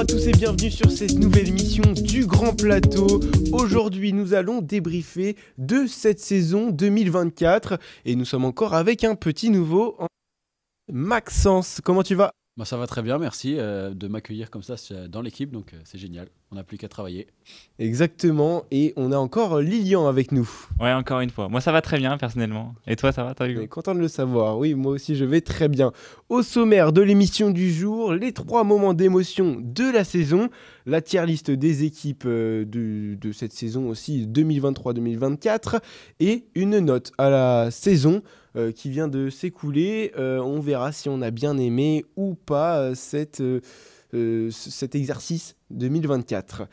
à tous et bienvenue sur cette nouvelle émission du Grand Plateau. Aujourd'hui, nous allons débriefer de cette saison 2024 et nous sommes encore avec un petit nouveau. Maxence, comment tu vas bah, ça va très bien, merci euh, de m'accueillir comme ça dans l'équipe, donc euh, c'est génial, on n'a plus qu'à travailler. Exactement, et on a encore euh, Lilian avec nous. Ouais, encore une fois. Moi ça va très bien personnellement. Et toi ça va, t'as Content de le savoir, oui, moi aussi je vais très bien. Au sommaire de l'émission du jour, les trois moments d'émotion de la saison, la tier liste des équipes de, de cette saison aussi 2023-2024, et une note à la saison euh, qui vient de s'écouler. Euh, on verra si on a bien aimé ou pas euh, cette, cet exercice 2024.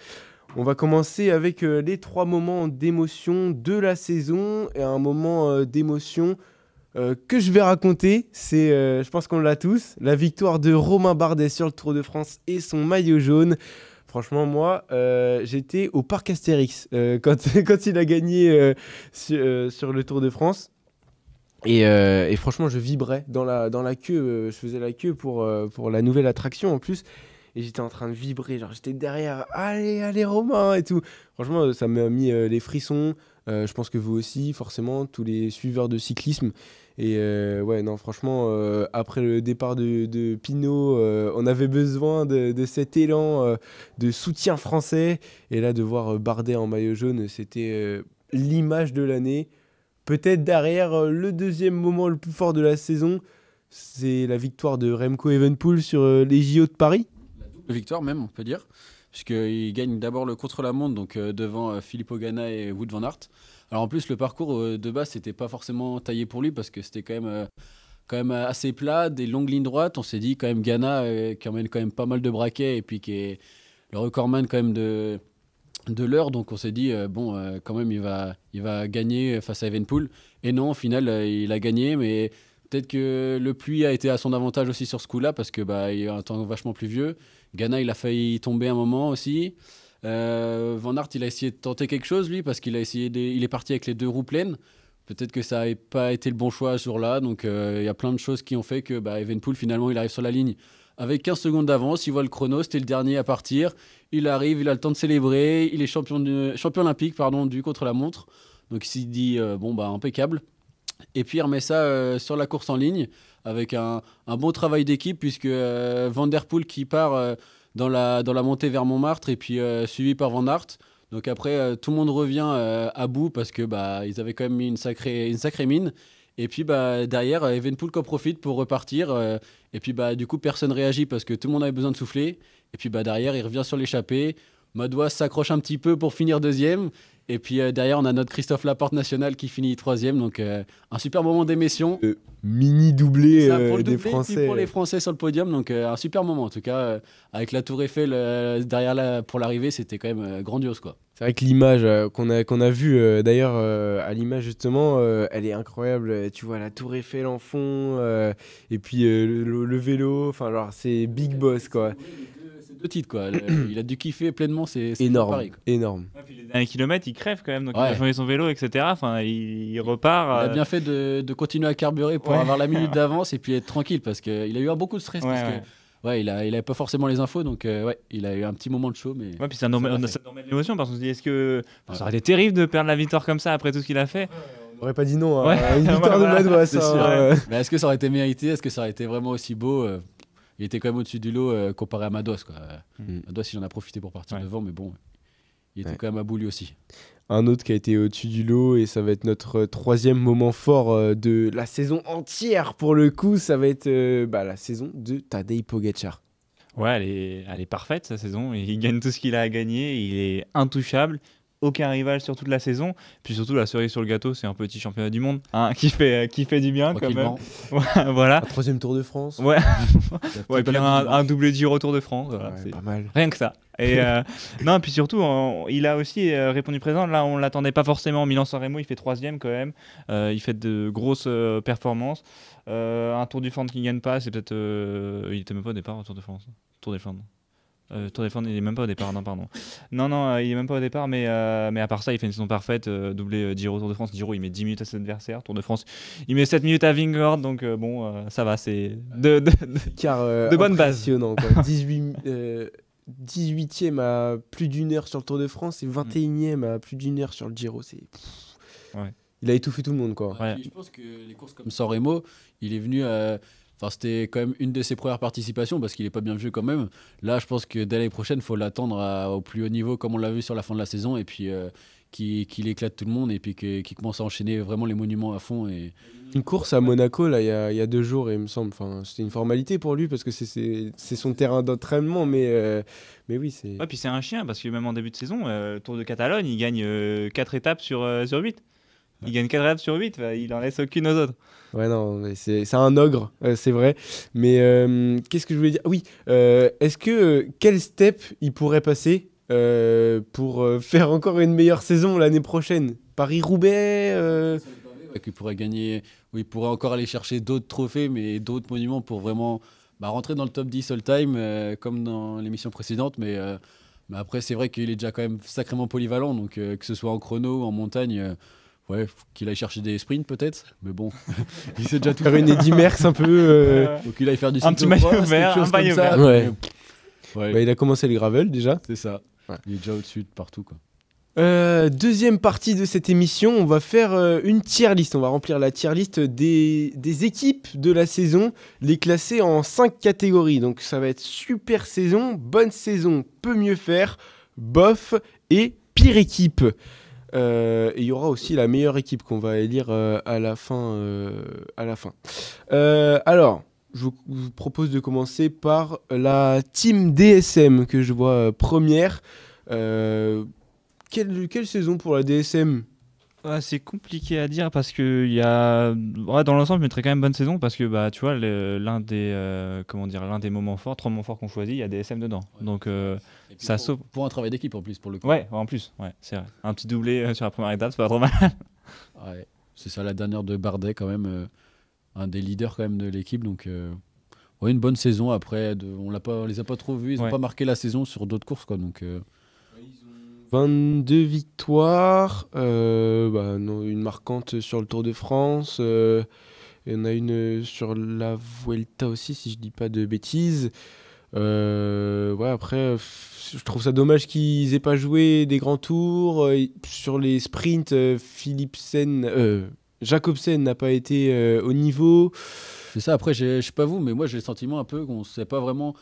On va commencer avec les trois moments d'émotion de la saison et un moment d'émotion que je vais raconter, c'est, je pense qu'on l'a tous, la victoire de Romain Bardet sur le Tour de France et son maillot jaune. Franchement, moi, j'étais au parc Astérix quand, quand, il a gagné sur, le Tour de France. Euh, et, franchement, je vibrais dans la, dans la queue. Euh, je faisais la queue pour, euh, pour la nouvelle attraction en plus. Et j'étais en train de vibrer. Genre, j'étais derrière. Allez, allez, Romain et tout. Franchement, ça m'a mis les frissons. je pense que vous aussi, forcément, tous les suiveurs de cyclisme. Et ouais, non, franchement, après le départ de, de Pinot, on avait besoin de, de cet élan de soutien français. Et là, de voir Bardet en maillot jaune, c'était l'image de l'année. Peut-être derrière euh, le deuxième moment le plus fort de la saison, c'est la victoire de Remco Evenpool sur euh, les JO de Paris. La victoire même, on peut dire, puisqu'il gagne d'abord le contre-la-montre, donc euh, devant Philippe Ogana et Wood Van Aert. Alors en plus, le parcours de base, n'était pas forcément taillé pour lui, parce que c'était quand même quand même assez plat, des longues lignes droites. On s'est dit quand même Ghana qui emmène quand même pas mal de braquets et puis qui est le recordman quand même de, de l'heure. Donc on s'est dit, euh, bon, euh, quand même, il va, il va gagner face à Evenpool. Et non, au final, euh, il a gagné, mais peut-être que le pluie a été à son avantage aussi sur ce coup-là, parce que bah, il a un temps vachement pluvieux. Ghana, il a failli tomber un moment aussi. Van Aert, il a essayé de tenter quelque chose, lui, parce qu'il a essayé il est parti avec les deux roues pleines. Peut-être que ça n'a pas été le bon choix ce jour-là. Donc, il y a plein de choses qui ont fait que bah, Evenpool, finalement, il arrive sur la ligne avec 15 secondes d'avance, il voit le chrono, c'était le dernier à partir. Il arrive, il a le temps de célébrer, il est champion, olympique pardon, du contre-la-montre. Donc il dit, euh, bon, bah impeccable. Et puis il remet ça euh, sur la course en ligne avec un, bon travail d'équipe puisque euh, Van Der Poel qui part dans, la, montée vers Montmartre et puis suivi par Van Aert. Donc après, tout le monde revient à bout parce que bah, ils avaient quand même mis une sacrée mine. Et puis bah, derrière, euh, Evenpool qu'en profite pour repartir. Euh, et puis bah, du coup, personne réagit parce que tout le monde avait besoin de souffler. Et puis bah, derrière, il revient sur l'échappée. Madois s'accroche un petit peu pour finir deuxième. Et puis euh, derrière, on a notre Christophe Laporte national qui finit troisième. Donc euh, un super moment d'émission. Euh, mini doublé des doublé, Français. pour les Français sur le podium. Donc un super moment en tout cas. avec la Tour Eiffel derrière pour l'arrivée, c'était quand même grandiose quoi. C'est vrai que l'image qu'on a, qu'on a vue d'ailleurs à l'image justement, elle est incroyable. Tu vois la Tour Eiffel en fond et puis le, vélo. Enfin c'est Big Boss quoi deux titres, quoi. il a dû kiffer pleinement c'est Énorme, énorme. Un kilomètre, il crève quand même, donc il a changé son vélo, etc. Enfin, il, repart. Il a euh, bien fait de, continuer à carburer pour avoir la minute d'avance et puis être tranquille parce qu'il a eu un beaucoup de stress. parce il n'avait pas forcément les infos, donc euh, il a eu un petit moment de chaud. Mais... puis ça l'émotion parce qu'on se dit, est-ce que ça aurait été terrible de perdre la victoire comme ça après tout ce qu'il a fait On aurait pas dit non à une de c'est hein. Mais est-ce que ça aurait été mérité Est-ce que ça aurait été vraiment aussi beau euh, il était quand même au-dessus du lot euh, comparé à Mados. Quoi. Mm. Mados, il en a profité pour partir devant, mais bon, il était quand même à bout lui aussi. Un autre qui a été au-dessus du lot, et ça va être notre euh, troisième moment fort euh, de la saison entière pour le coup, ça va être bah, la saison de Tadej Pogacar. Ouais, elle elle est parfaite sa saison. Il gagne tout ce qu'il a à gagner. Il est intouchable aucun rival sur toute la saison. Puis surtout, la cerise sur le gâteau, c'est un petit championnat du monde hein, qui, fait, euh, qui fait du bien quand même. voilà. troisième Tour de France. Ouais. ouais puis un, un, double du Tour de France. Voilà, pas mal. Rien que ça. Et euh, non, puis surtout, il a aussi euh, répondu présent. Là, on l'attendait pas forcément. milan Sanremo il fait troisième quand même. il fait de grosses performances. un Tour du Flandre qui gagne pas, c'est peut-être. il était même pas au départ au Tour de France. Tour des Flandres. Euh, Tour il est même pas au départ, non, pardon. Non, non, euh, il est même pas au départ, mais, euh, mais à part ça, il fait une saison parfaite. Euh, doublé Giro, Tour de France. Giro, il met 10 minutes à ses adversaires. Tour de France, il met 7 minutes à Vingord. Donc bon, ça va, c'est de, de, Car, de bonne base. 18, 18e à plus d'une heure sur le Tour de France et 21e à plus d'une heure sur le Giro. C'est. il a étouffé tout le monde quoi. Je pense que les courses comme San il est venu à c'était quand même une de ses premières participations parce qu'il n'est pas bien vu quand même. Là, je pense que dès l'année prochaine, il faut l'attendre au plus haut niveau comme on l'a vu sur la fin de la saison et puis euh, qu'il éclate tout le monde et puis qu'il commence à enchaîner vraiment les monuments à fond. Et... Une course à Monaco, là, il y a, deux jours, il me semble. Enfin, c'était une formalité pour lui parce que c'est son terrain d'entraînement, mais, euh, mais oui, c'est. puis c'est un chien parce que même en début de saison, euh, Tour de Catalogne, il gagne 4 étapes sur, sur 8. Il gagne 4 reps sur 8, bah, il en laisse aucune aux autres. Ouais, non, c'est un ogre, euh, c'est vrai. Mais euh, qu'est-ce que je voulais dire ah Oui, euh, est-ce que quel step il pourrait passer pour faire encore une meilleure saison l'année prochaine Paris-Roubaix Il pourrait gagner, oui, il pourrait encore aller chercher d'autres trophées, mais d'autres monuments pour vraiment bah, rentrer dans le top 10 all-time, comme dans l'émission précédente, mais. mais après, c'est vrai qu'il est déjà quand même sacrément polyvalent, donc que ce soit en chrono ou en montagne, Ouais, qu'il aille chercher des sprints peut-être, mais bon, il sait déjà tout faire. Une Eddy Merckx un peu. Euh, Donc il aille faire du Un petit maillot vert, Ouais. Bah, il a commencé le gravel déjà. C'est ça. Il est déjà au-dessus de partout. Quoi. Euh, deuxième partie de cette émission, on va faire euh, une tier liste. On va remplir la tier liste des, des, équipes de la saison, les classer en cinq catégories. Donc ça va être super saison, bonne saison, peut mieux faire, bof et pire équipe. Euh, et il y aura aussi la meilleure équipe qu'on va élire euh, à la fin. Euh, à la fin. alors, je vous, propose de commencer par la team DSM que je vois première. quelle, saison pour la DSM c'est compliqué à dire parce que il y a dans l'ensemble, je mettrais quand même bonne saison parce que bah tu vois l'un des euh, des moments forts, trois moments forts qu'on choisit, il y a des SM dedans. Donc euh, ça pour, pour un travail d'équipe en plus, pour le coup. ouais, en plus, ouais, c'est Un petit doublé euh, sur la première étape, c'est pas trop mal. C'est ça, la dernière de Bardet, quand même. un des leaders, quand même, de l'équipe. Donc, une bonne saison. Après, on l'a les a pas trop vus. Ils n'ont pas marqué la saison sur d'autres courses, quoi. Donc, 22 victoires, euh, bah, non, une marquante sur le Tour de France. et euh, il a une sur la Vuelta aussi, si je ne dis pas de bêtises. Euh, ouais, après, je trouve ça dommage qu'ils aient pas joué des grands tours. Sur les sprints, Philipsen, Jacobsen n'a pas été au niveau. C'est ça, après, je sais pas vous, mais moi j'ai le sentiment un peu qu'on ne sait pas vraiment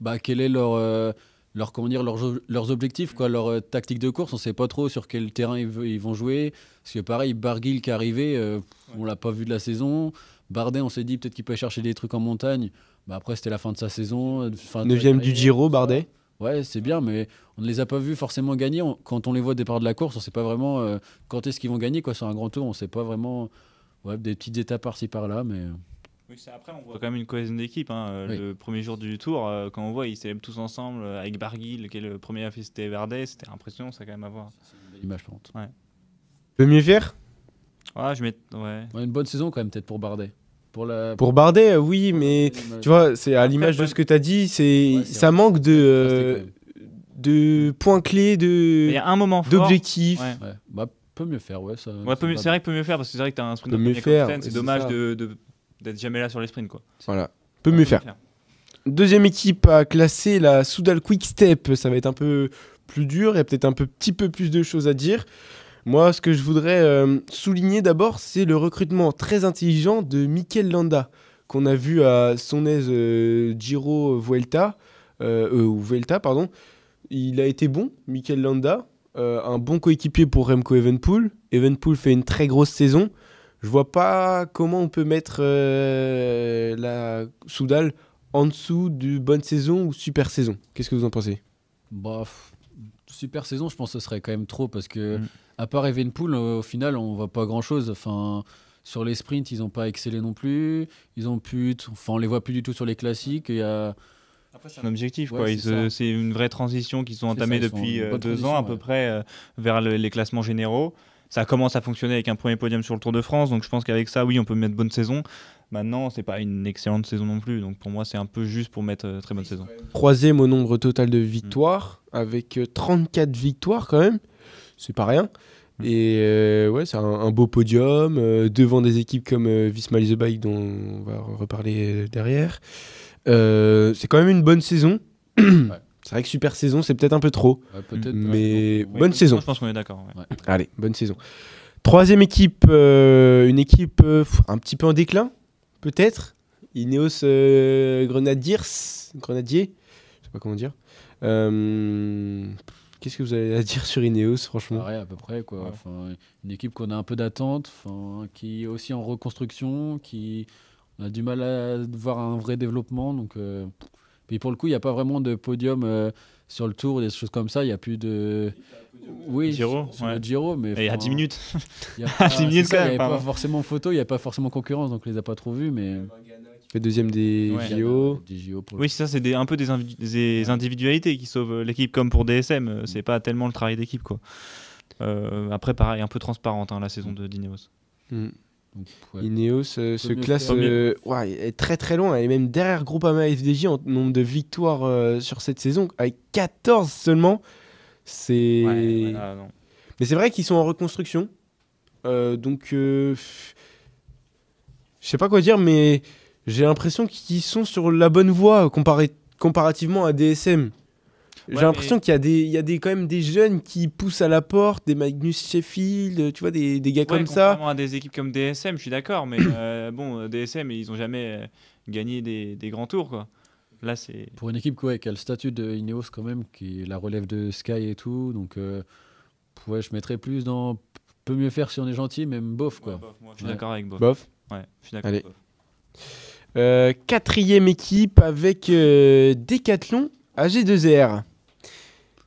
bah, quel est leur leur, comment dire, leurs, leurs objectifs, quoi, leur euh, tactique de course. On ne sait pas trop sur quel terrain ils, vont jouer. Parce que pareil, Barguil qui est arrivé, on euh, ne on l'a pas vu de la saison. Bardet, on s'est dit peut-être qu'il peut chercher des trucs en montagne. Bah, après, c'était la fin de sa saison. Euh, Neuvième du Giro, Bardet Ouais, c'est bien, mais on ne les a pas vus forcément gagner. quand on les voit au départ de la course, on ne sait pas vraiment quand est-ce qu'ils vont gagner quoi, sur un grand tour. On ne sait pas vraiment ouais, des petites étapes par-ci par-là. mais c'est Après, on voit quand même une cohésion d'équipe. Hein, euh, le premier jour du tour, euh, quand on voit, ils célèbrent tous ensemble euh, avec Barguil, qui est le premier à fêter Bardet, C'était impressionnant, ça, quand même, à voir. C'est une image, mieux faire ouais, je mets... ouais. Une bonne saison, quand même, peut-être pour Bardet. Pour, la... pour Bardet, oui, mais tu vois, c'est à l'image de ce que tu as dit, c'est ça manque de. de points clés, de. Il D'objectifs. Ouais. Bah, peut mieux faire, ouais. Ça, c'est vrai qu'il peut mieux faire parce que c'est vrai que t'as un sprint de mieux faire. C'est dommage de d'être jamais là sur les sprints. Quoi. Voilà, peut mieux faire. Deuxième équipe à classer, la Soudal Quick Step. Ça va être un peu plus dur et peut-être un peu, petit peu plus de choses à dire. Moi, ce que je voudrais euh, souligner d'abord, c'est le recrutement très intelligent de Mikel Landa, qu'on a vu à son aise euh, Giro Vuelta, euh, ou euh, Vuelta, pardon. Il a été bon, Mikel Landa, un bon coéquipier pour Remco Evenpool. Evenpool fait une très grosse saison. Je vois pas comment on peut mettre euh, la Soudal en dessous du bonne saison ou super saison. Qu'est-ce que vous en pensez Bof. Bah, super saison, je pense que ce serait quand même trop parce que, mm. à part Evenpool, euh, au final, on voit pas grand chose. Enfin, sur les sprints, ils n'ont pas excellé non plus. Ils ont pu, enfin, on les voit plus du tout sur les classiques. Il y a... Après, c'est un objectif. c'est une vraie transition qu'ils ont entamée depuis euh, deux ans à peu près vers les classements généraux ça commence à fonctionner avec un premier podium sur le Tour de France. Donc je pense qu'avec ça, oui, on peut mettre bonne saison. Maintenant, c'est pas une excellente saison non plus. Donc pour moi, c'est un peu juste pour mettre euh, très bonne saison. Troisième au nombre total de victoires, avec 34 euh, victoires quand même. C'est pas rien. Mm. Et euh, ouais, c'est un, beau podium devant des équipes comme Visma The Bike, dont on va reparler derrière. c'est quand même une bonne saison. C'est vrai que super saison, c'est peut-être un peu trop. mais bonne saison. je pense qu'on est d'accord. Allez, bonne saison. Troisième équipe, euh, une équipe euh, un petit peu en déclin, peut-être. Ineos euh, Grenadiers. Grenadier Je sais pas comment dire. Qu'est-ce que vous avez à dire sur Ineos, franchement ah à peu près. quoi. une équipe qu'on a un peu d'attente, qui est aussi en reconstruction, qui a du mal à voir un vrai développement. Donc puis pour le coup, il n'y a pas vraiment de podium euh, sur le tour, des choses comme ça. Il n'y a plus de. Oui, Giro, sur, le Giro, mais. Et à 10 minutes. Il n'y avait pas forcément photo, il n'y a pas forcément concurrence, donc on les a pas trop vus, mais. Le deuxième des JO. oui, ça, c'est un peu des, individualités qui sauvent l'équipe, comme pour DSM. Euh, c'est pas tellement le travail d'équipe, quoi. Euh, après, pareil, un peu transparente hein, la saison de Dineos. Mm. Donc, Ineos euh, se classe euh, est très très loin. Elle est même derrière Groupama FDJ en nombre de victoires euh, sur cette saison, avec 14 seulement. C'est. Mais c'est vrai qu'ils sont en reconstruction. donc. Je sais pas quoi dire, mais j'ai l'impression qu'ils sont sur la bonne voie comparé comparativement à DSM. J'ai l'impression qu'il y a, des, il y a des, quand même des jeunes qui poussent à la porte, des Magnus Sheffield, tu vois, des, des gars comme ça. à des équipes comme DSM, je suis d'accord, mais euh, bon, DSM, ils n'ont jamais euh, gagné des, des, grands tours, quoi. Là, c'est... Pour une équipe quoi, qui a le statut de Ineos quand même, qui est la relève de Sky et tout, donc euh, ouais, je mettrais plus dans peut mieux faire si on est gentil, même bof quoi. bof, moi, je suis d'accord avec bof. Bof. Ouais, je suis d'accord. Avec bof. quatrième équipe avec Decathlon AG2R.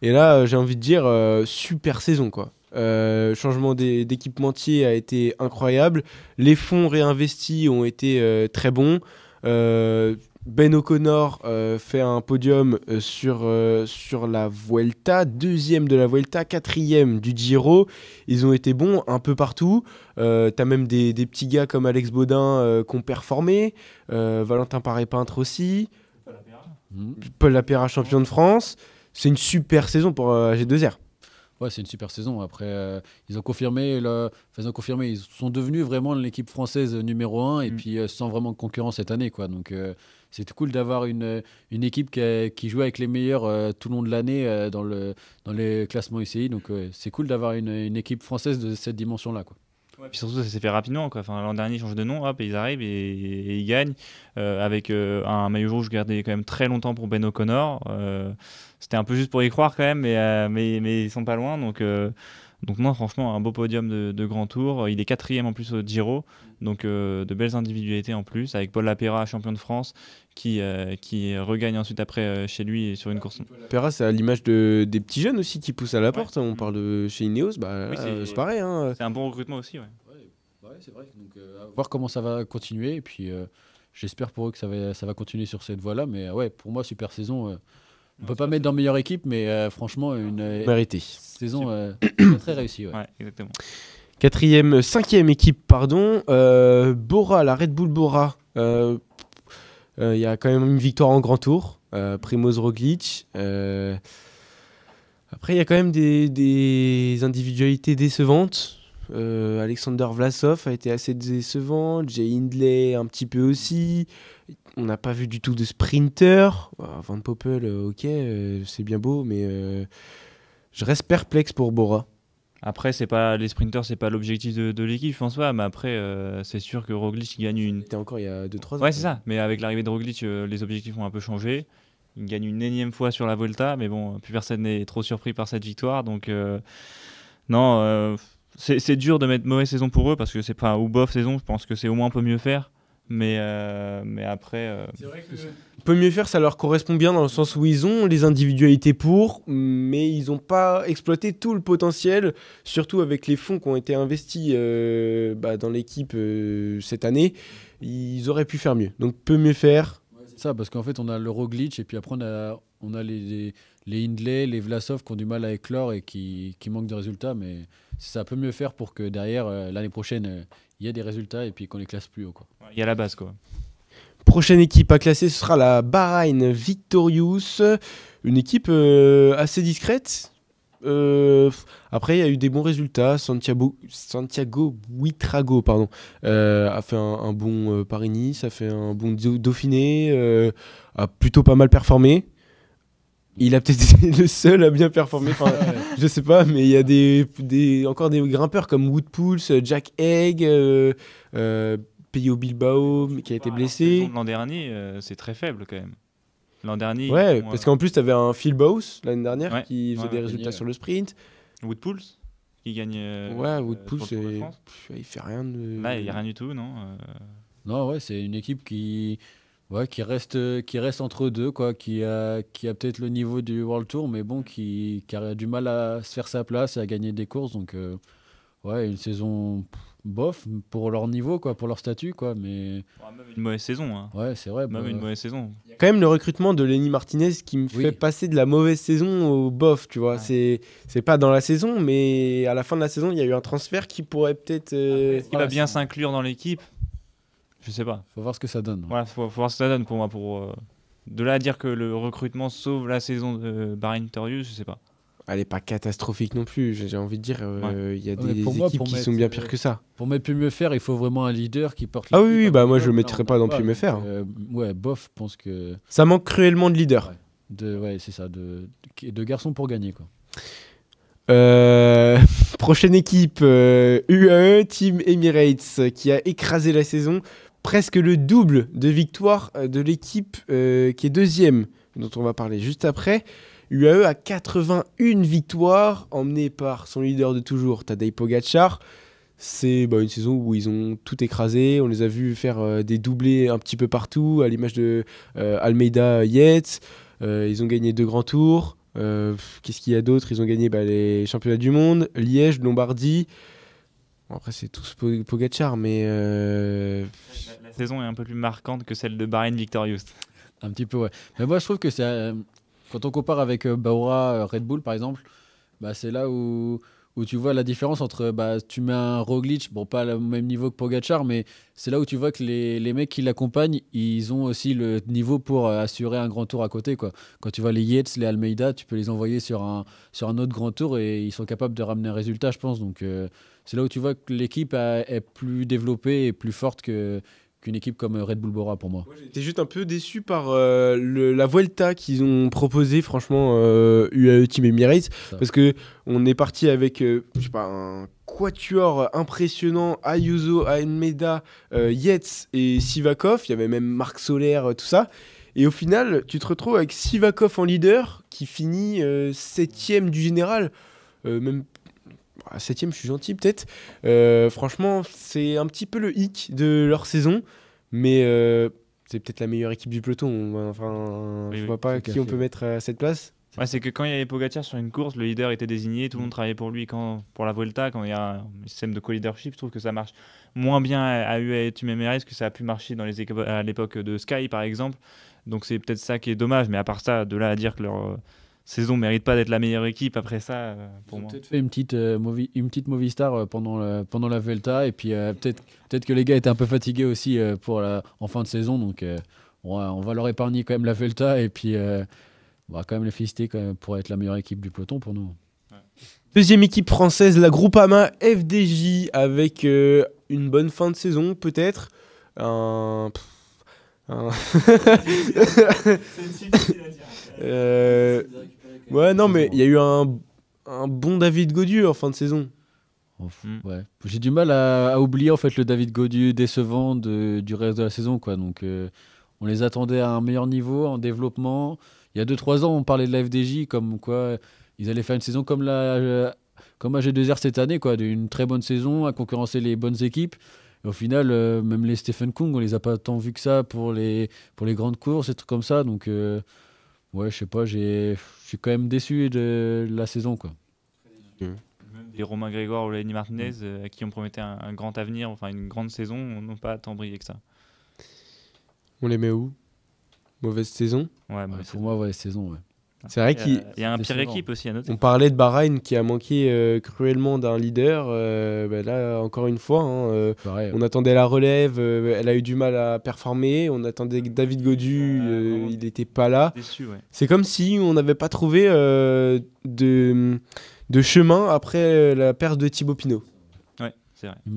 Et là, euh, j'ai envie de dire, euh, super saison, quoi. Euh, changement d'équipementier a été incroyable. Les fonds réinvestis ont été très bons. ben O'Connor fait un podium sur, sur la Vuelta, deuxième de la Vuelta, quatrième du Giro. Ils ont été bons un peu partout. T'as même des, petits gars comme Alex Baudin qui ont performé. Valentin Paré-Peintre aussi. Paul Lapéra, champion de France c'est une super saison pour euh, G2R. Ouais, c'est une super saison. Après, euh, ils ont confirmé, ils confirmé, ils sont devenus vraiment l'équipe française numéro 1 et mm. puis euh, sans vraiment de concurrence cette année, quoi. Donc, c'est cool d'avoir une, une équipe qui, joue avec les meilleurs tout le long de l'année dans, le, dans les classements ici. Donc, c'est cool d'avoir une, une équipe française de cette dimension-là, quoi. Et puis surtout, ça s'est fait rapidement. Enfin, l'an dernier, ils changent de nom, hop, ils arrivent et, ils gagnent. Euh, avec euh, un maillot rouge gardé quand même très longtemps pour Ben O'Connor. Euh, c'était un peu juste pour y croire quand même, mais, mais, mais ils sont pas loin. Donc. Donc non, franchement, un beau podium de, Grand Tour. Il est quatrième en plus au Giro, donc euh, de belles individualités en plus, avec Paul Lapera, champion de France, qui, euh, qui regagne ensuite après euh, chez lui sur une course. Lapera, c'est à l'image de, des petits jeunes aussi qui poussent à la porte. Hein. On parle de chez Ineos, bah, c'est pareil. Hein. C'est un bon recrutement aussi, Oui, bah c'est vrai. Donc, voir comment ça va continuer, et puis j'espère pour eux que ça va, ça va continuer sur cette voie-là. Mais ouais, pour moi, super saison on ne peut pas mettre dans meilleure équipe, mais euh, franchement, une euh, saison euh, très réussie. Quatrième, cinquième équipe, pardon. Bora, la Red Bull Bora. Il y a quand même une victoire en grand tour. Primoz Roglic. Après, il y a quand même des, des individualités décevantes. Alexander Vlasov a été assez décevant. Jay Hindley, un petit peu aussi on n'a pas vu du tout de sprinter. Ah, Van Poppel, euh, ok, euh, c'est bien beau, mais euh, je reste perplexe pour Bora. Après, c'est pas les sprinters, c'est pas l'objectif de, l'équipe, François Mais après, c'est sûr que Roglic gagne une. t'es encore il y a 2-3 ans. Ouais, c'est ça. Mais avec l'arrivée de Roglic, les objectifs ont un peu changé. Il gagne une énième fois sur la Volta, mais bon, plus personne n'est trop surpris par cette victoire. Donc, non, c'est dur de mettre mauvaise saison pour eux parce que c'est pas ou bof saison. Je pense que c'est au moins un peu mieux faire. Mais, euh, mais après. Euh, peut mieux faire, ça leur correspond bien dans le sens où ils ont les individualités pour, mais ils n'ont pas exploité tout le potentiel, surtout avec les fonds qui ont été investis euh, bah, dans l'équipe cette année. Ils auraient pu faire mieux. Donc peut mieux faire. ça, parce qu'en fait, on a le glitch et puis après, on a, les, les, Hindley, les Vlasov qui ont du mal à éclore et qui, qui manquent de résultats, mais ça peut mieux faire pour que derrière, euh, l'année prochaine, euh, il y ait des résultats et puis qu'on les classe plus haut. Quoi. Il y a la base, quoi. Prochaine équipe à classer, ce sera la Bahreïn Victorious. Une équipe euh, assez discrète. après, il y a eu des bons résultats. Santiago, Santiago Buitrago pardon, a fait un, un bon Paris-Nice, a fait un bon Dauphiné, a plutôt pas mal performé il a peut-être été le seul à bien performer. Enfin, ah je sais pas, mais il y a des, des, encore des grimpeurs comme Wood Jack Egg, euh, euh Pio Bilbao qui a été bah, blessé. L'an dernier, euh, c'est très faible quand même. L'an dernier. Ouais, parce qu'en plus, tu avais un Phil Bowes l'année dernière qui faisait des résultats sur le sprint. Wood qui gagne. Euh, ouais, Woodpulse, il il fait rien de. Bah, il a rien du tout, non Non, ouais, c'est une équipe qui ouais, qui reste, euh, qui reste entre deux, quoi, qui a, qui a peut-être le niveau du World Tour, mais bon, qui, qui, a du mal à se faire sa place et à gagner des courses. Donc, euh, ouais, une saison bof pour leur niveau, quoi, pour leur statut, quoi, mais même une mauvaise saison. Hein. Ouais, c'est vrai. Même bah, une mauvaise saison. Quand même le recrutement de Lenny Martinez qui me fait passer de la mauvaise saison au bof, tu vois. C'est c'est pas dans la saison, mais à la fin de la saison, il y a eu un transfert qui pourrait peut-être. Euh, ah, il va bien s'inclure dans l'équipe je sais pas. Faut voir ce que ça donne. Hein. Ouais, faut, voir ce que ça donne pour moi. Pour, euh, De là à dire que le recrutement sauve la saison de euh, Barry torius je sais pas. Elle est pas catastrophique non plus. J'ai envie de dire, euh, il y a des, équipes qui sont bien pires que ça. Pour mettre plus mieux faire, il faut vraiment un leader qui porte. Ah oui, bah moi je le mettrais pas dans plus mieux faire. Hein. ouais, bof, pense que. Ça manque cruellement de leader. Ouais. De, ouais, c'est ça, de, de garçons pour gagner quoi. prochaine équipe, UAE Team Emirates, qui a écrasé la saison presque le double de victoires euh, de l'équipe euh, qui est deuxième, dont on va parler juste après. UAE a 81 e victoires, emmenées par son leader de toujours, Tadej Pogacar. C'est bah, une saison où ils ont tout écrasé. On les a vus faire euh, des doublés un petit peu partout, à l'image de Almeida Yates. ils ont gagné deux grands tours. Qu'est-ce qu'il y a d'autre Ils ont gagné bah, les championnats du monde, Liège, Lombardie. Après, c'est tous Pogachar, mais. Euh, la, saison est un peu plus marquante que celle de bahrain Victorious. Un petit peu, ouais. Mais moi, je trouve que c'est. Euh, quand on compare avec euh, Baura Red Bull, par exemple, bah, c'est là où, où tu vois la différence entre. Bah, tu mets un Roglic, bon, pas au même niveau que Pogachar, mais c'est là où tu vois que les, les mecs qui l'accompagnent, ils ont aussi le niveau pour assurer un grand tour à côté, quoi. Quand tu vois les Yates, les Almeida, tu peux les envoyer sur un, sur un autre grand tour et ils sont capables de ramener un résultat, je pense. Donc c'est là où tu vois que l'équipe est plus développée et plus forte que qu'une équipe comme Red Bull Bora pour moi. moi J'étais juste un peu déçu par euh, la Vuelta qu'ils ont proposé franchement UAE euh, Team Emirates parce que on est parti avec euh, je sais pas un quatuor impressionnant, Ayuso, Almeida, Yetz Yates et Sivakov, il y avait même Marc Soler, tout ça. Et au final, tu te retrouves avec Sivakov en leader qui finit septième du général, même bah, septième, je suis gentil peut-être. Euh, franchement, c'est un petit peu le hic de leur saison, mais euh, c'est peut-être la meilleure équipe du peloton. Enfin, je vois pas qui on peut mettre euh, à cette place. c'est que quand il y avait Pogacar sur une course, le leader était désigné, tout le monde mm. travaillait pour lui. Quand, pour la vuelta, quand il y a un système de co-leadership, je trouve que ça marche moins bien à UAE et que ça a pu marcher dans les à l'époque de Sky, par exemple. Donc c'est peut-être ça qui est dommage, mais à part ça, de là à dire que leur saison mérite pas d'être la meilleure équipe après ça euh, pour moi. Peut-être fait une petite euh, Movistar une petite movie star euh, pendant pendant la Vuelta et puis peut-être peut-être que les gars étaient un peu fatigués aussi pour la, en fin de saison donc on va, leur épargner quand même la Vuelta et puis on va quand même les féliciter pour être la meilleure équipe du peloton pour nous. Deuxième équipe française, la Groupama FDJ avec une bonne fin de saison peut-être un Ouais, non, mais il y a eu un, un bon David Godieu en fin de saison. Oh, hmm. Ouais. J'ai du mal à, oublier en fait le David Godieu décevant du reste de la saison. Quoi. Donc, euh, on les attendait à un meilleur niveau en développement. Il y a 2-3 ans, on parlait de la FDJ comme quoi ils allaient faire une saison comme la euh, comme AG2R cette année, quoi, d'une très bonne saison, à concurrencer les bonnes équipes. Et au final, euh, même les Stephen Kong on les a pas tant vus que ça pour les, pour les grandes courses et trucs comme ça. Donc ouais, je sais pas, je suis quand même déçu de, la saison. Quoi. Mmh. Grégoire ou Lenny Martinez, euh, à qui on promettait un, grand avenir, enfin une grande saison, n'ont pas tant brillé que ça. On les met où Mauvaise saison Ouais, pour moi, mauvaise saison, ouais. C'est vrai qu'il y, a un pire équipe aussi à noter. On parlait de Bahreïn qui a manqué euh, cruellement d'un leader. Euh, bah là, encore une fois, hein, euh, on attendait la relève, elle a eu du mal à performer. On attendait David Godu, il n'était pas là. C'est comme si on n'avait pas trouvé de, de chemin après la perte de Thibaut Pinot. Vrai. Il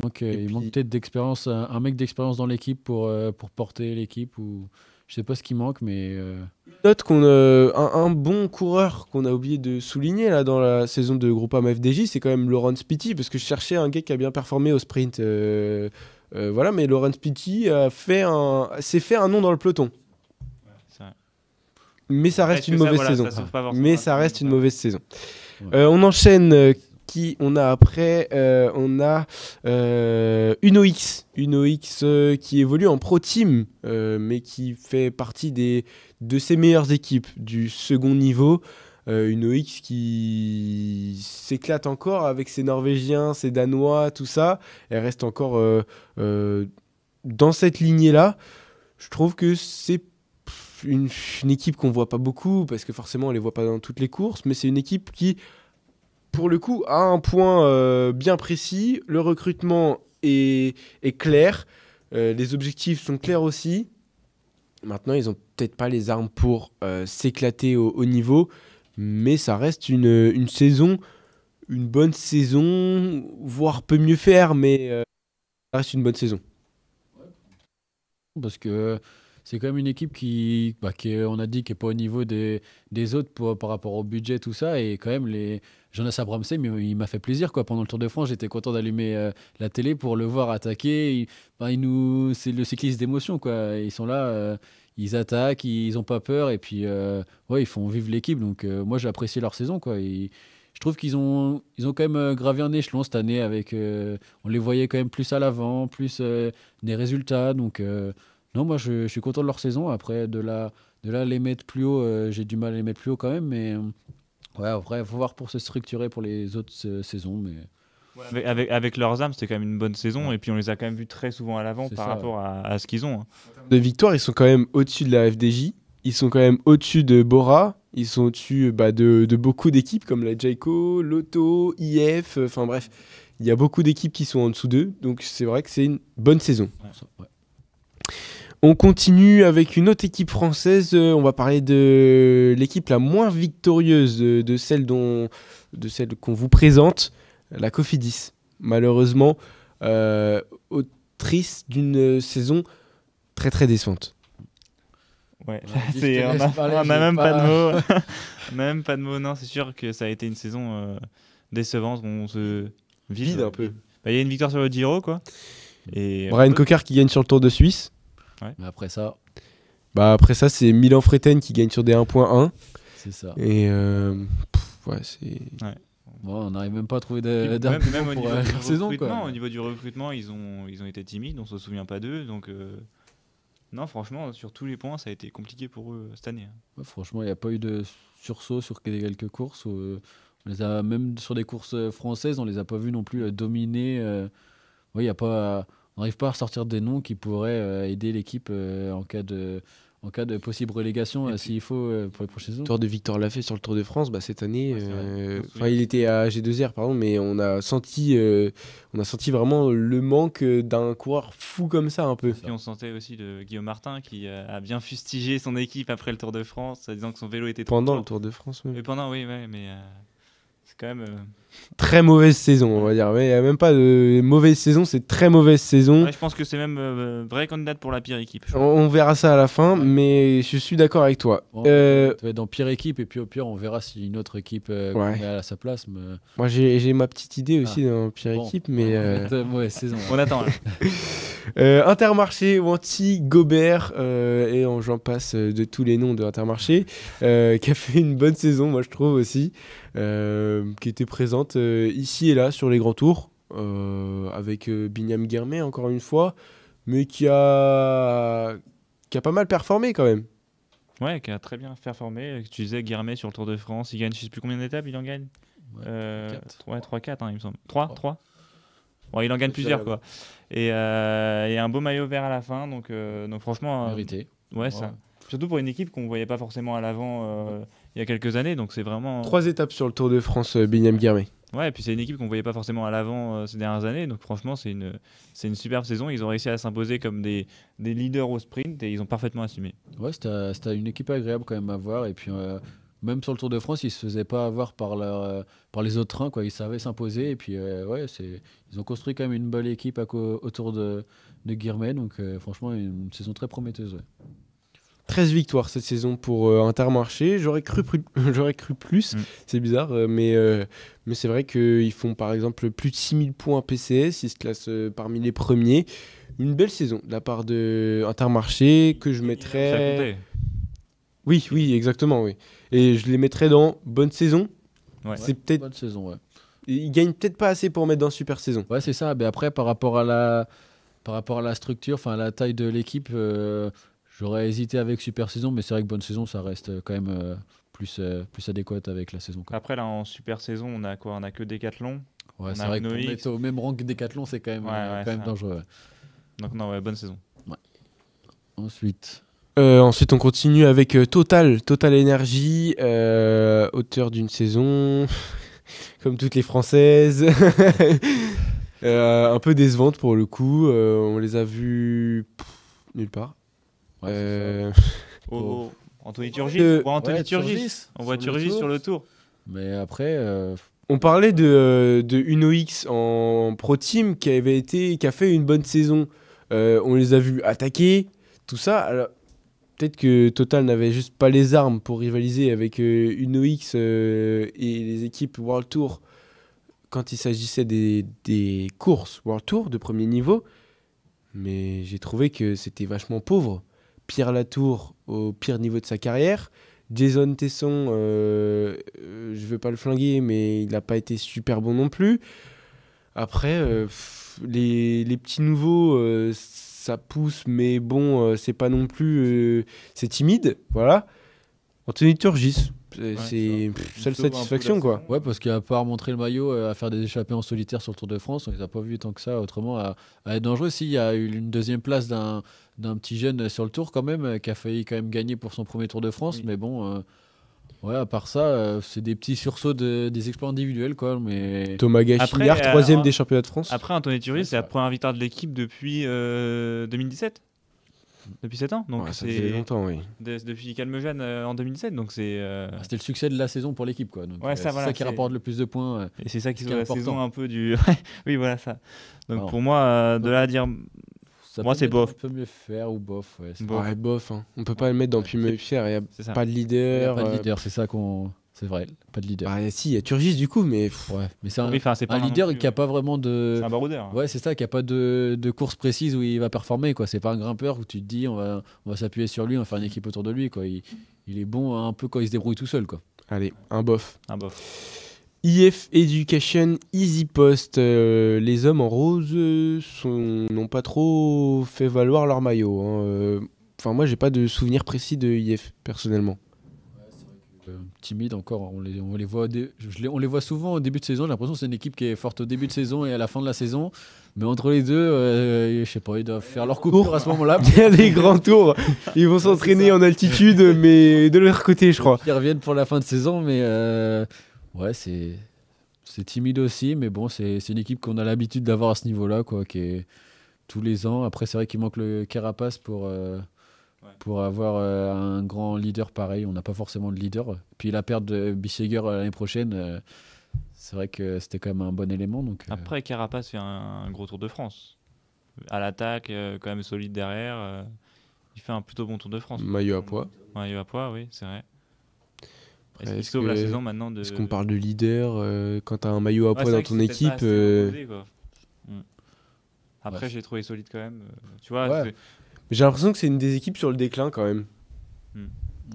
manque, peut-être d'expérience, un, mec d'expérience dans l'équipe pour, pour porter l'équipe ou. Je sais pas ce qui manque, mais. Euh, note qu'on euh, un, bon coureur qu'on a oublié de souligner là dans la saison de Groupama FDJ, c'est quand même Laurent Spiti, parce que je cherchais un gars qui a bien performé au sprint. Euh, voilà, mais Laurent Spiti a fait un, s'est fait un nom dans le peloton. mais ça reste une mauvaise saison. Mais ça reste une mauvaise saison. On enchaîne on a après euh, On a une euh, OX Uno euh, qui évolue en Pro Team, mais qui fait partie des, de ses meilleures équipes du second niveau. une OX qui s'éclate encore avec ses Norvégiens, ses Danois, tout ça. Elle reste encore dans cette lignée-là. Je trouve que c'est une, une, équipe qu'on voit pas beaucoup parce que forcément on les voit pas dans toutes les courses, mais c'est une équipe qui pour le coup, à un point euh, bien précis. Le recrutement est, clair. Euh, les objectifs sont clairs aussi. Maintenant, ils n'ont peut-être pas les armes pour euh, s'éclater au haut niveau, mais ça reste une, saison, une bonne saison, voire peut mieux faire, mais ça reste une bonne saison. Parce que c'est quand même une équipe qui, bah, on a dit, qui n'est pas au niveau des, des autres par rapport au budget, tout ça. Et quand même, les, Jonas Abramsey, il m'a fait plaisir. Quoi. Pendant le Tour de France, j'étais content d'allumer euh, la télé pour le voir attaquer. Bah, nous, c'est le cycliste d'émotion. Quoi. Ils sont là, euh, ils attaquent, ils n'ont pas peur. Et puis, euh, ouais, ils font vivre l'équipe. Donc, moi, j'ai apprécié leur saison. Quoi. je trouve qu'ils ont, ils ont quand même gravé un échelon cette année. Avec, on les voyait quand même plus à l'avant, plus des résultats. Donc, non, moi, je, suis content de leur saison. Après, de là, de là les mettre plus haut, euh, j'ai du mal à les mettre plus haut quand même. Mais euh, ouais, il faut voir pour se structurer pour les autres euh, saisons. Mais... avec, avec, leurs âmes, c'était quand même une bonne saison. Et puis, on les a quand même vus très souvent à l'avant par rapport à, ce qu'ils ont. Hein. De victoire, ils sont quand même au-dessus de la FDJ. Ils sont quand même au-dessus de Bora. Ils sont au-dessus bah, de, de, beaucoup d'équipes comme la Jayco, Lotto, IF. Enfin, bref, il y a beaucoup d'équipes qui sont en dessous d'eux. Donc, c'est vrai que c'est une bonne saison. Ouais. On continue avec une autre équipe française. Euh, on va parler de l'équipe la moins victorieuse euh, de celle dont, de celle qu'on vous présente, la Cofidis. Malheureusement, euh, autrice d'une saison très très décevante. Ouais, on n'a même pas, de mots. même pas de mots. Non, c'est sûr que ça a été une saison décevante. On se vide, un peu. Bah, il y a une victoire sur le Giro, quoi. Et Brian Coquart qui gagne sur le Tour de Suisse après ça. Bah après ça, c'est Milan Freten qui gagne sur des 1.1. C'est ça. Et euh, ouais, c'est. on n'arrive même pas à trouver euh, la même, même saison, quoi. au niveau du recrutement, ils ont, ils ont été timides, on se souvient pas d'eux. Donc, euh, non, franchement, sur tous les points, ça a été compliqué pour eux cette année. Hein. Bah, franchement, il n'y a pas eu de sursaut sur quelques courses. on les a, même sur des courses françaises, on les a pas vus non plus dominer. il n'y a pas n'arrive pas à ressortir des noms qui pourraient euh, aider l'équipe euh, en cas de en cas de possible relégation euh, s'il faut pour les prochaines saisons. Tour de Victor Lafay sur le Tour de France, bah, cette année, il était à G2R pardon, mais on a senti, on a senti vraiment le manque d'un coureur fou comme ça un peu. Et on sentait aussi de Guillaume Martin qui a bien fustigé son équipe après le Tour de France, en disant que son vélo était trop pendant le Tour de France. Oui. pendant oui, mais c'est quand même très mauvaise saison, on va dire. Mais il n'y a même pas de mauvaise saison, c'est très mauvaise saison. je pense que c'est même euh, vrai candidat pour la pire équipe. On, verra ça à la fin, mais je suis d'accord avec toi. Euh, tu vas être dans pire équipe, et puis au pire, on verra si une autre équipe euh, à sa place. Moi, j'ai ma petite idée ah. aussi dans pire équipe, mais. Euh, mauvaise saison. on attend. Hein. Intermarché, Wanti Gobert, et on j'en passe de tous les noms de Intermarché, qui a fait une bonne saison, moi je trouve aussi, qui était présent euh, ici et là sur les grands tours, euh, avec euh, Binyam Guermet encore une fois, mais qui a, qui a pas mal performé quand même. Ouais, qui a très bien performé. Tu disais Guermet sur le Tour de France, il gagne, je sais plus combien d'étapes, il en gagne Ouais, 3-4, hein, il me semble. 3 3, il en gagne plusieurs, quoi. Et, euh, un beau maillot vert à la fin, donc, donc franchement. Mérité. ouais, ça. Surtout pour une équipe qu'on voyait pas forcément à l'avant il y a quelques années. Donc c'est vraiment. Trois étapes sur le Tour de France, euh, Binyam Guermet. Ouais, et puis c'est une équipe qu'on ne voyait pas forcément à l'avant euh, ces dernières années. Donc franchement, c'est une, c'est une superbe saison. Ils ont réussi à s'imposer comme des, des leaders au sprint et ils ont parfaitement assumé. Ouais, c'était, une équipe agréable quand même à voir. Et puis euh, même sur le Tour de France, ils se faisaient pas avoir par, leur, par les autres trains. Quoi. Ils savaient s'imposer. Et puis ouais, c'est, ils ont construit quand même une belle équipe autour de, de Guirmet. Donc franchement, une saison très prometteuse. 13 victoires cette saison pour euh, Intermarché. J'aurais cru, j'aurais cru plus, mm. c'est bizarre, euh, mais, euh, mais c'est vrai qu'ils font par exemple plus de 6000 points PCS, ils se classent parmi les premiers. Une belle saison de la part de Intermarché que je mettrais. Oui, oui, exactement, oui. Et je les mettrais dans bonne saison. C'est peut-être. Ils gagnent peut-être pas assez pour mettre dans super saison. Ouais, c'est ça. Mais après, par rapport à la par rapport à la structure, enfin la taille de l'équipe, J'aurais hésité avec Super Saison, mais c'est vrai que Bonne Saison, ça reste euh, quand même euh, plus, euh, plus adéquate avec la saison. Après, là, en Super Saison, on a quoi On a que Décathlon. Ouais, c'est vrai qu'on est au même rang que Décathlon, c'est quand même, quand même dangereux. Donc, non, bonne saison. Ensuite. ensuite, on continue avec Total, Total Energy, euh, auteur d'une saison, comme toutes les françaises. un peu décevante pour le coup. on les a vus nulle part euh... Oh, oh. Anthony euh, on voit Turgis sur le tour. Mais après. Euh, on parlait de, euh, de X en Pro Team qui, avait été, qui a fait une bonne saison. on les a vus attaquer, tout ça. peut-être que Total n'avait juste pas les armes pour rivaliser avec Uno X et les équipes World Tour quand il s'agissait des courses World Tour de premier niveau. Mais j'ai trouvé que c'était vachement pauvre. Pierre Latour au pire niveau de sa carrière. Jason Tesson, euh, euh, je ne veux pas le flinguer, mais il n'a pas été super bon non plus. Après, euh, les, les, petits nouveaux, ça pousse, mais bon, c'est pas non plus. c'est timide, voilà. Anthony Turgis, c'est c'est seule satisfaction quoi. Ouais, parce qu'à part montrer le maillot, euh, à faire des échappées en solitaire sur le Tour de France, on les a pas vu tant que ça. Autrement, à, être dangereux, s'il y a eu une deuxième place d'un petit jeune sur le Tour quand même, euh, qui a failli quand même gagner pour son premier Tour de France, mais bon. Euh, ouais, à part ça, c'est des petits sursauts des exploits individuels, quoi. Mais Thomas Gachillard, troisième des championnats de France. Après, Anthony Turis, c'est la première victoire de l'équipe depuis 2017. Depuis 7 ans donc ouais, longtemps, oui. De, depuis Calmejeanne euh, en 2007. Donc c'est, euh, ah, C'était le succès de la saison pour l'équipe. Quoi. Euh, c'est ça qui rapporte le plus de points. Et c'est ça qui est la saison un peu du. oui, voilà ça. Donc pour moi, de là à dire. Ça moi, c'est bof. On peut mieux faire ou bof. Ouais, c'est bof. bof hein. On peut pas le mettre dans Mieux Faire. Il a pas de leader. pas de leader, c'est ça qu'on. C'est vrai, pas de leader. Bah, si, il y a Turgis du coup, mais. mais c'est un, leader qui a pas vraiment de. Euh, c'est un baroudeur. Hein. Ouais, c'est ça, qui a pas de, de, course précise où il va performer, quoi. C'est pas un grimpeur où tu te dis, on va, on va s'appuyer sur lui, on va faire une équipe autour de lui, quoi. Il, est bon un peu quand il se débrouille tout seul, quoi. Allez, un bof. Un bof. IF Education Easy Post. Euh, les hommes en rose euh, n'ont pas trop fait valoir leur maillot. Hein. Enfin, moi, j'ai pas de souvenir précis de IF, personnellement. Euh, timide encore. On les, on les voit, on les voit souvent au début de saison. J'ai l'impression que c'est une équipe qui est forte au début de saison et à la fin de la saison. Mais entre les deux, euh, je sais pas, ils doivent faire leur pour à ce moment-là. il des grands tours. Ils vont s'entraîner en altitude, mais de leur côté, je crois. Ils reviennent pour la fin de saison, mais euh, ouais, c'est c'est timide aussi. Mais bon, c'est une équipe qu'on a l'habitude d'avoir à ce niveau-là, quoi, qui est tous les ans. Après, c'est vrai qu'il manque le carapace pour. Pour avoir euh, un grand leader pareil, on n'a pas forcément de leader. Puis la perte de Bissiger euh, l'année prochaine, euh, c'est vrai que c'était quand même un bon élément. Donc, Après, Carapace fait un, gros tour de France. À l'attaque, quand même solide derrière. il fait un plutôt bon tour de France. Maillot à poids. Maillot à poids, oui, c'est vrai. Est-ce qu'on parle de leader quand quand t'as un maillot à poids dans ton équipe hmm. Après, j'ai trouvé solide quand même. Tu vois, j'ai l'impression que c'est une des équipes sur le déclin quand même. Hmm.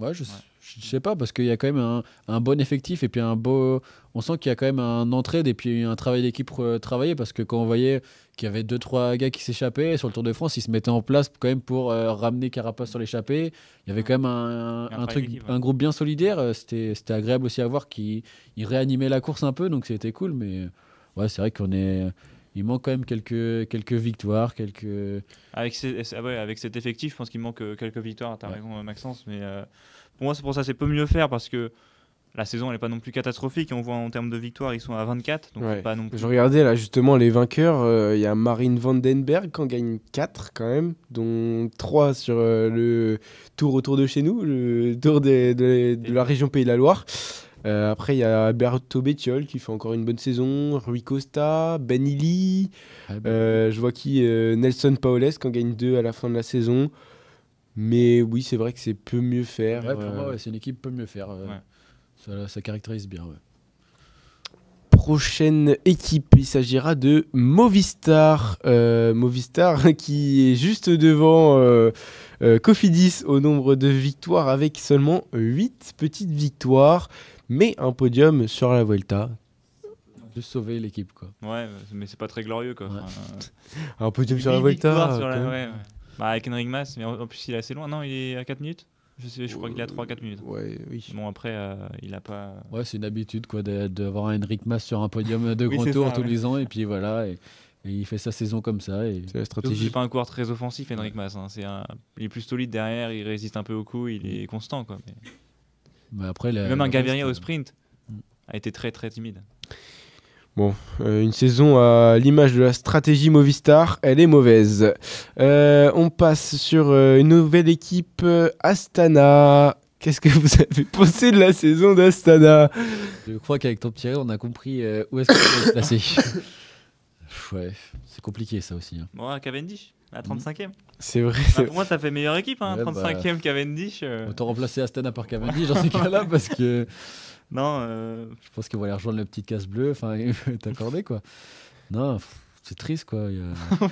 Ouais, je, ne sais pas, parce qu'il y a quand même un, bon effectif et puis un beau. On sent qu'il y a quand même un entraide et puis un travail d'équipe travaillé, parce que quand on voyait qu'il y avait 2-3 gars qui s'échappaient sur le Tour de France, ils se mettaient en place quand même pour euh, ramener Carapace sur l'échappée. Il y avait quand même un, truc, un groupe bien solidaire. Euh, c'était agréable aussi à voir qu'ils réanimaient la course un peu, donc c'était cool, mais ouais, c'est vrai qu'on est il manque quand même quelques, quelques victoires. Quelques... Avec, ah avec cet effectif, je pense qu'il manque euh, quelques victoires. Tu as raison, Maxence. Mais euh, pour moi, c'est pour ça c'est peu mieux faire parce que la saison n'est pas non plus catastrophique. On voit en termes de victoires, ils sont à 24. Donc pas non plus... Je regardais là justement les vainqueurs. Euh, il y a Marine Vandenberg qui en gagne 4 quand même, dont 3 sur le tour autour de chez nous, le tour de, de, la région Pays de la Loire. Euh, après, il y a Alberto Bettiol qui fait encore une bonne saison, Rui Costa, Benili, ah, ben. euh, je vois qui euh, Nelson Paoles qui en gagne deux à la fin de la saison. Mais oui, c'est vrai que c'est peu mieux faire. pour euh, moi, c'est une équipe peut mieux faire. Ça, caractérise bien. prochaine équipe. Il s'agira de Movistar. Movistar qui est juste devant euh, Cofidis au nombre de victoires avec seulement 8 petites victoires mais un podium sur la Vuelta de sauver l'équipe quoi. Ouais, mais c'est pas très glorieux quoi. Euh, un podium sur la Vuelta. Bah, avec Henrik Mas, mais en plus il est assez loin. Non, il est à 4 minutes. Je, sais, je crois qu'il est à 3-4 minutes. Ouais, oui. Bon, après, euh, il a pas. Ouais, c'est une habitude quoi d'avoir Henrik Mas sur un podium de grand tour tous les ans et puis voilà. Et... il fait sa saison comme ça. C'est la stratégie. pas un coureur très offensif, Henrik Mas. Hein. C'est Il est plus solide derrière, il résiste un peu au coup, il mm. est constant. Quoi. Bah, après, Même un Gaviria euh, au sprint a été très très timide. Bon, euh, une saison à l'image de la stratégie Movistar, elle est mauvaise. Euh, on passe sur une nouvelle équipe Astana. Qu'est-ce que vous avez pensé de la saison d'Astana Je crois qu'avec ton Pierre, on a compris où est-ce qu'on est placé. ouais, c'est compliqué ça aussi. Hein. Bon, Cavendish la 35e. C'est vrai. Bah, pour moi, ça fait meilleure équipe, hein, 35e bah... Cavendish. Euh... Autant remplacer Astana par Cavendish dans ces cas-là, parce que. Non. Euh. Je pense qu'il va aller rejoindre la petite casse bleue, enfin, t'accorder, quoi. Non. C'est triste, quoi.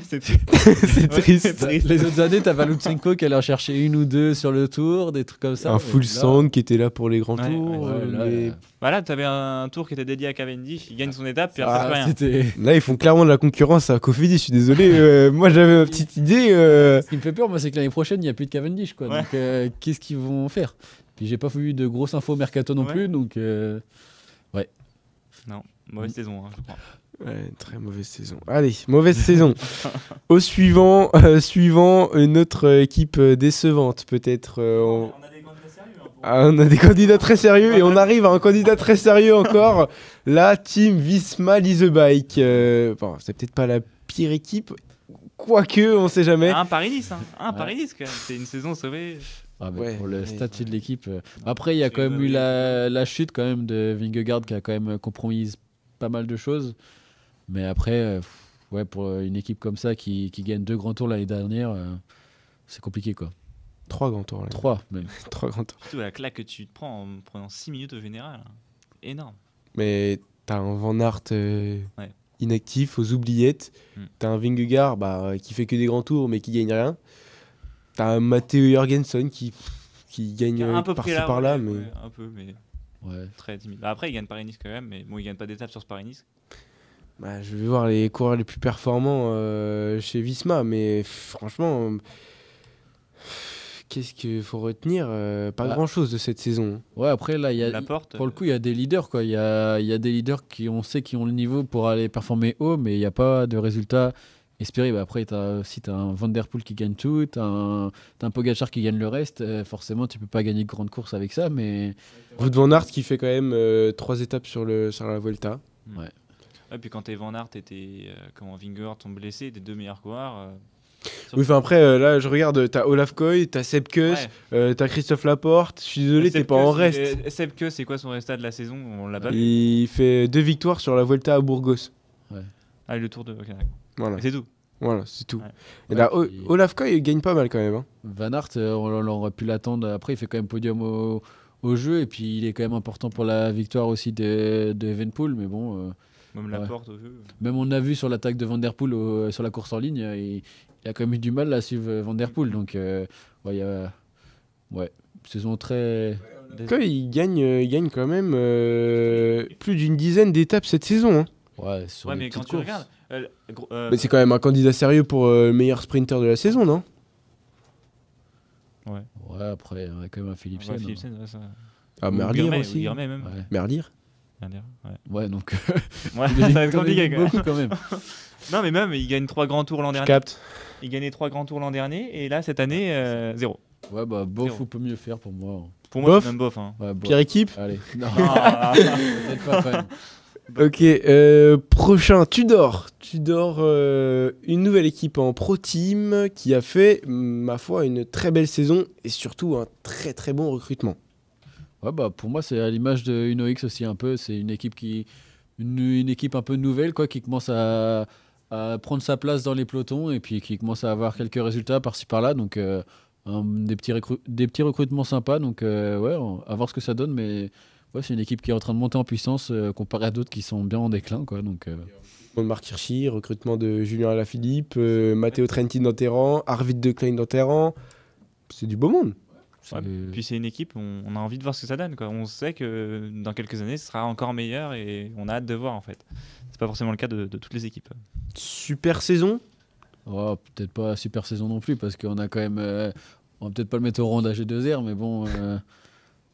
c'est triste. Les autres années, t'as Valutsenko qui allait en chercher une ou deux sur le tour, des trucs comme ça. Un full sound qui était là pour les grands tours. voilà, euh, bah t'avais un tour qui était dédié à Cavendish, il gagne son étape, puis ah, rien. Là, ils font clairement de la concurrence à Cofidis, je suis désolé. Euh, moi, j'avais ma petite idée. Euh. Ce qui me fait peur, moi, c'est que l'année prochaine, il n'y a plus de Cavendish, quoi. Donc, qu'est-ce qu'ils vont faire Puis, j'ai pas vu de grosses infos mercato non plus, donc. Ouais. Non, mauvaise mm. saison, hein, je crois très mauvaise saison. Allez, mauvaise saison. Au suivant, euh, suivant une euh, autre équipe euh, décevante, peut-être. Hein, ah, on... a des candidats très sérieux et on arrive à un candidat très sérieux encore. La team Visma Lise Bike. c'est peut-être pas la pire équipe, quoique, on sait jamais. Un paris 10 hein. un paris C'est une saison sauvée. Ah, pour le statut de l'équipe. Après, il y a quand même eu la, chute quand même de Vingegaard qui a quand même compromis pas mal de choses. Mais après, euh, ouais, pour euh, une équipe comme ça qui, gagne deux grands tours l'année dernière, euh, c'est compliqué quoi. Trois grands tours. Trois même. Trois grands tours. Surtout la claque que tu te prends en prenant six minutes au général. Hein. Énorme. Mais t'as un Van Aert inactif aux oubliettes. Hmm. T'as un Vingegaard bah, qui fait que des grands tours mais qui gagne rien. T'as un Matteo Jorgensen qui, qui gagne un peu par là, par là. mais... un peu, mais. Très timide. après, il gagne Paris-Nice quand même, mais bon, il gagne pas d'étape sur ce Paris-Nice. Bah, je vais voir les coureurs les plus performants euh, chez Visma, mais franchement, qu'est-ce qu'il faut retenir euh, Pas bah, grand-chose de cette saison. Ouais, après, là, pour le coup, il y a des leaders. Il y a, des leaders qui, on sait, qui ont le niveau pour aller performer haut, mais il n'y a pas de résultat espéré. Bah, après, as, si tu as un Vanderpool qui gagne tout, tu as, un Pogachar qui gagne le reste, euh, forcément, tu peux pas gagner de grandes course avec ça. Mais... Wout Van qui fait quand même trois étapes sur, le, sur la Vuelta. Ouais. Et ah, puis quand Evan Van et euh, comment Vingegaard sont blessés, des deux meilleurs coureurs. Euh, oui, enfin après, euh, là, je regarde, t'as Olaf Coy, t'as Seb Kuss, t'as Christophe Laporte. Je suis désolé, t'es pas en reste. Seb Kuss, c'est quoi son résultat de la saison On l'a pas Il fait deux victoires sur la Vuelta à Burgos. Ouais. Ah, le tour de. voilà. C'est tout. Voilà, c'est tout. Et là, Olaf Coy, il gagne pas mal quand même. Hein. Van Aert, on, aurait pu l'attendre. Après, il fait quand même podium au, jeu. Et puis, il est quand même important pour la victoire aussi de, de Evenpool. Mais bon. Même la porte Même on a vu sur l'attaque de Van euh, sur la course en ligne, euh, il, a quand même eu du mal à suivre euh, Van Donc, ouais, saison très. il, gagne, gagne quand même plus d'une dizaine d'étapes cette saison. Hein. Ouais, sur mais quand tu regardes. mais c'est quand même un candidat sérieux pour le meilleur sprinter de la saison, non Ouais. Ouais, après, on a quand même un Philipsen. Hein. Ah, Merlier aussi. Merlier ouais. donc. Euh, ça va être compliqué non, mais même, il gagne trois grands tours l'an dernier. Capte. Il gagnait trois grands tours l'an dernier, et là, cette année, 0 euh, zéro. Ouais, bah, bof, on peut mieux faire pour moi. Hein. Pour moi, c'est même bof. Hein. Pire équipe Allez. Ok, euh, prochain, Tudor. Tudor, euh, une nouvelle équipe en Pro Team qui a fait, ma foi, une très belle saison et surtout un très très bon recrutement. Ouais, bah, pour moi, c'est à l'image de Uno X aussi un peu. C'est une équipe qui, une, équipe un peu nouvelle, quoi, qui commence à, prendre sa place dans les pelotons et puis qui commence à avoir quelques résultats par-ci par-là. Donc, euh, des, petits des petits recrutements sympas. Donc, euh, ouais, à voir ce que ça donne. Mais ouais, c'est une équipe qui est en train de monter en puissance comparé euh, comparée à d'autres qui sont bien en déclin, quoi. Donc. Recrutement de Marc Hirschi, recrutement de Julien Alaphilippe, Matteo Trentin dans Terran, Arvid De Klein dans C'est du beau monde puis c'est une équipe, on, a envie de voir ce que ça donne. On sait que dans quelques années, ce sera encore meilleur et on a hâte de voir en fait. C'est pas forcément le cas de, toutes les équipes. Super saison oh, Peut-être pas super saison non plus parce qu'on a quand même. Euh, on va peut-être pas le mettre au rang d'AG2R, mais bon. Euh,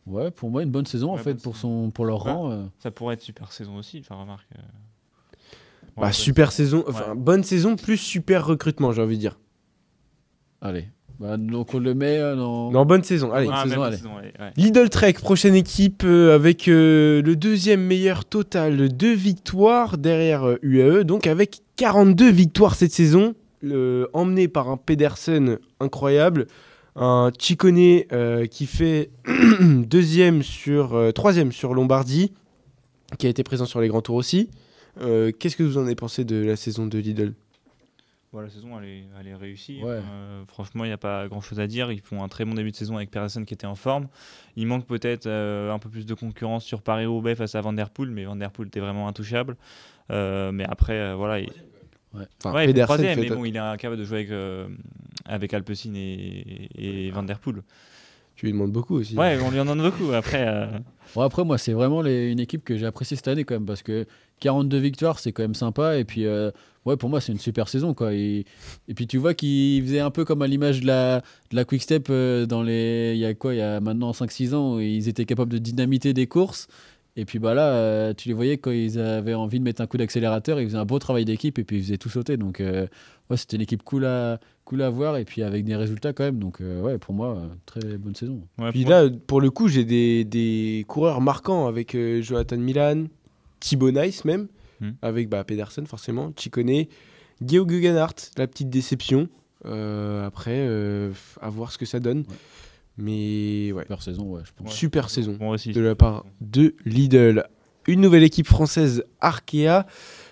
ouais, pour moi, une bonne saison en fait pour, son, pour leur bah, rang. Euh. Ça pourrait être super saison aussi, enfin remarque. Bah, super saison, enfin bonne saison plus super recrutement, j'ai envie de dire. Allez, bah, donc on le met euh, dans... bonne saison. Allez. Ah, saison, Lidl Trek, prochaine équipe euh, avec euh, le deuxième meilleur total de victoires derrière UAE, donc avec 42 victoires cette saison, emmené par un Pedersen incroyable, un Chicone qui fait deuxième sur troisième sur Lombardie, qui a été présent sur les grands tours aussi. Qu'est-ce que vous en avez pensé de la saison de Lidl la saison, elle est, réussie. Euh, franchement, il n'y a pas grand-chose à dire. Ils font un très bon début de saison avec personne qui était en forme. Il manque peut-être euh, un peu plus de concurrence sur Paris-Roubaix face à Vanderpool, mais Vanderpool Der était vraiment intouchable. Euh, mais après, voilà. Il... Ouais. Enfin, mais bon, il est incapable de jouer avec, avec Alpecin et, et Van tu lui demandes beaucoup aussi. Ouais, on lui en demande beaucoup. Après, euh. bon, après moi, c'est vraiment les, une équipe que j'ai appréciée cette année quand même parce que 42 victoires, c'est quand même sympa. Et puis, euh, ouais, pour moi, c'est une super saison. Quoi. Et, puis, tu vois qu'ils faisait un peu comme à l'image de la, de la Quick Step euh, dans les. Il y a quoi Il y a maintenant 5-6 ans, où ils étaient capables de dynamiter des courses. Et puis bah là, euh, tu les voyais quand ils avaient envie de mettre un coup d'accélérateur, ils faisaient un beau travail d'équipe et puis ils faisaient tout sauter. Donc euh, c'était une équipe cool à, cool à voir et puis avec des résultats quand même. Donc euh, ouais, pour moi, très bonne saison. puis là, pour le coup, j'ai des, coureurs marquants avec Jonathan Milan, Thibaut Nice même, hmm. avec bah, Pedersen forcément, Chicone, Guillaume Guggenhardt, la petite déception. après, à voir ce que ça donne. Mais ouais. Super saison, ouais, Super saison de la part de Lidl. Une nouvelle équipe française, Arkea.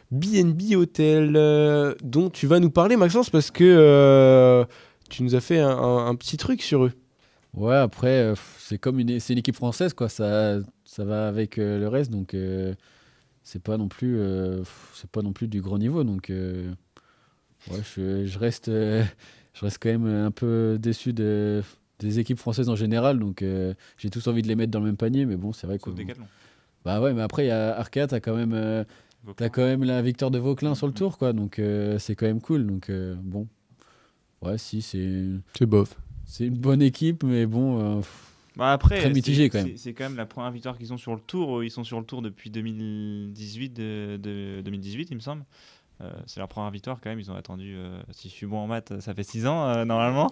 BNB Hotel, euh, dont tu vas nous parler, Maxence, parce que euh, tu nous as fait un, petit truc sur eux. Ouais, après, euh, c'est comme une, c'est une équipe française, quoi. Ça, ça va avec le reste, donc c'est pas non plus, c'est pas non plus du grand niveau, donc ouais, je, je reste, je reste quand même un peu déçu de des équipes françaises en général. Donc euh, j'ai tous envie de les mettre dans le même panier, mais bon, c'est vrai que. Bah ouais, mais après, il y a Arca, t'as quand même. Euh, as quand même la victoire de Vauclin sur le mm, tour, mm. quoi. Donc euh, c'est quand même cool. Donc bon, ouais, si c'est. C'est bof. C'est une bonne équipe, mais bon. Bah après, mitigé quand même. C'est quand même la première victoire qu'ils ont sur le tour. Ils sont sur le tour depuis 2018, de 2018, il me semble. Euh, c'est leur première victoire quand même. Ils ont attendu, euh, si je suis bon en maths, ça fait 6 ans euh, normalement.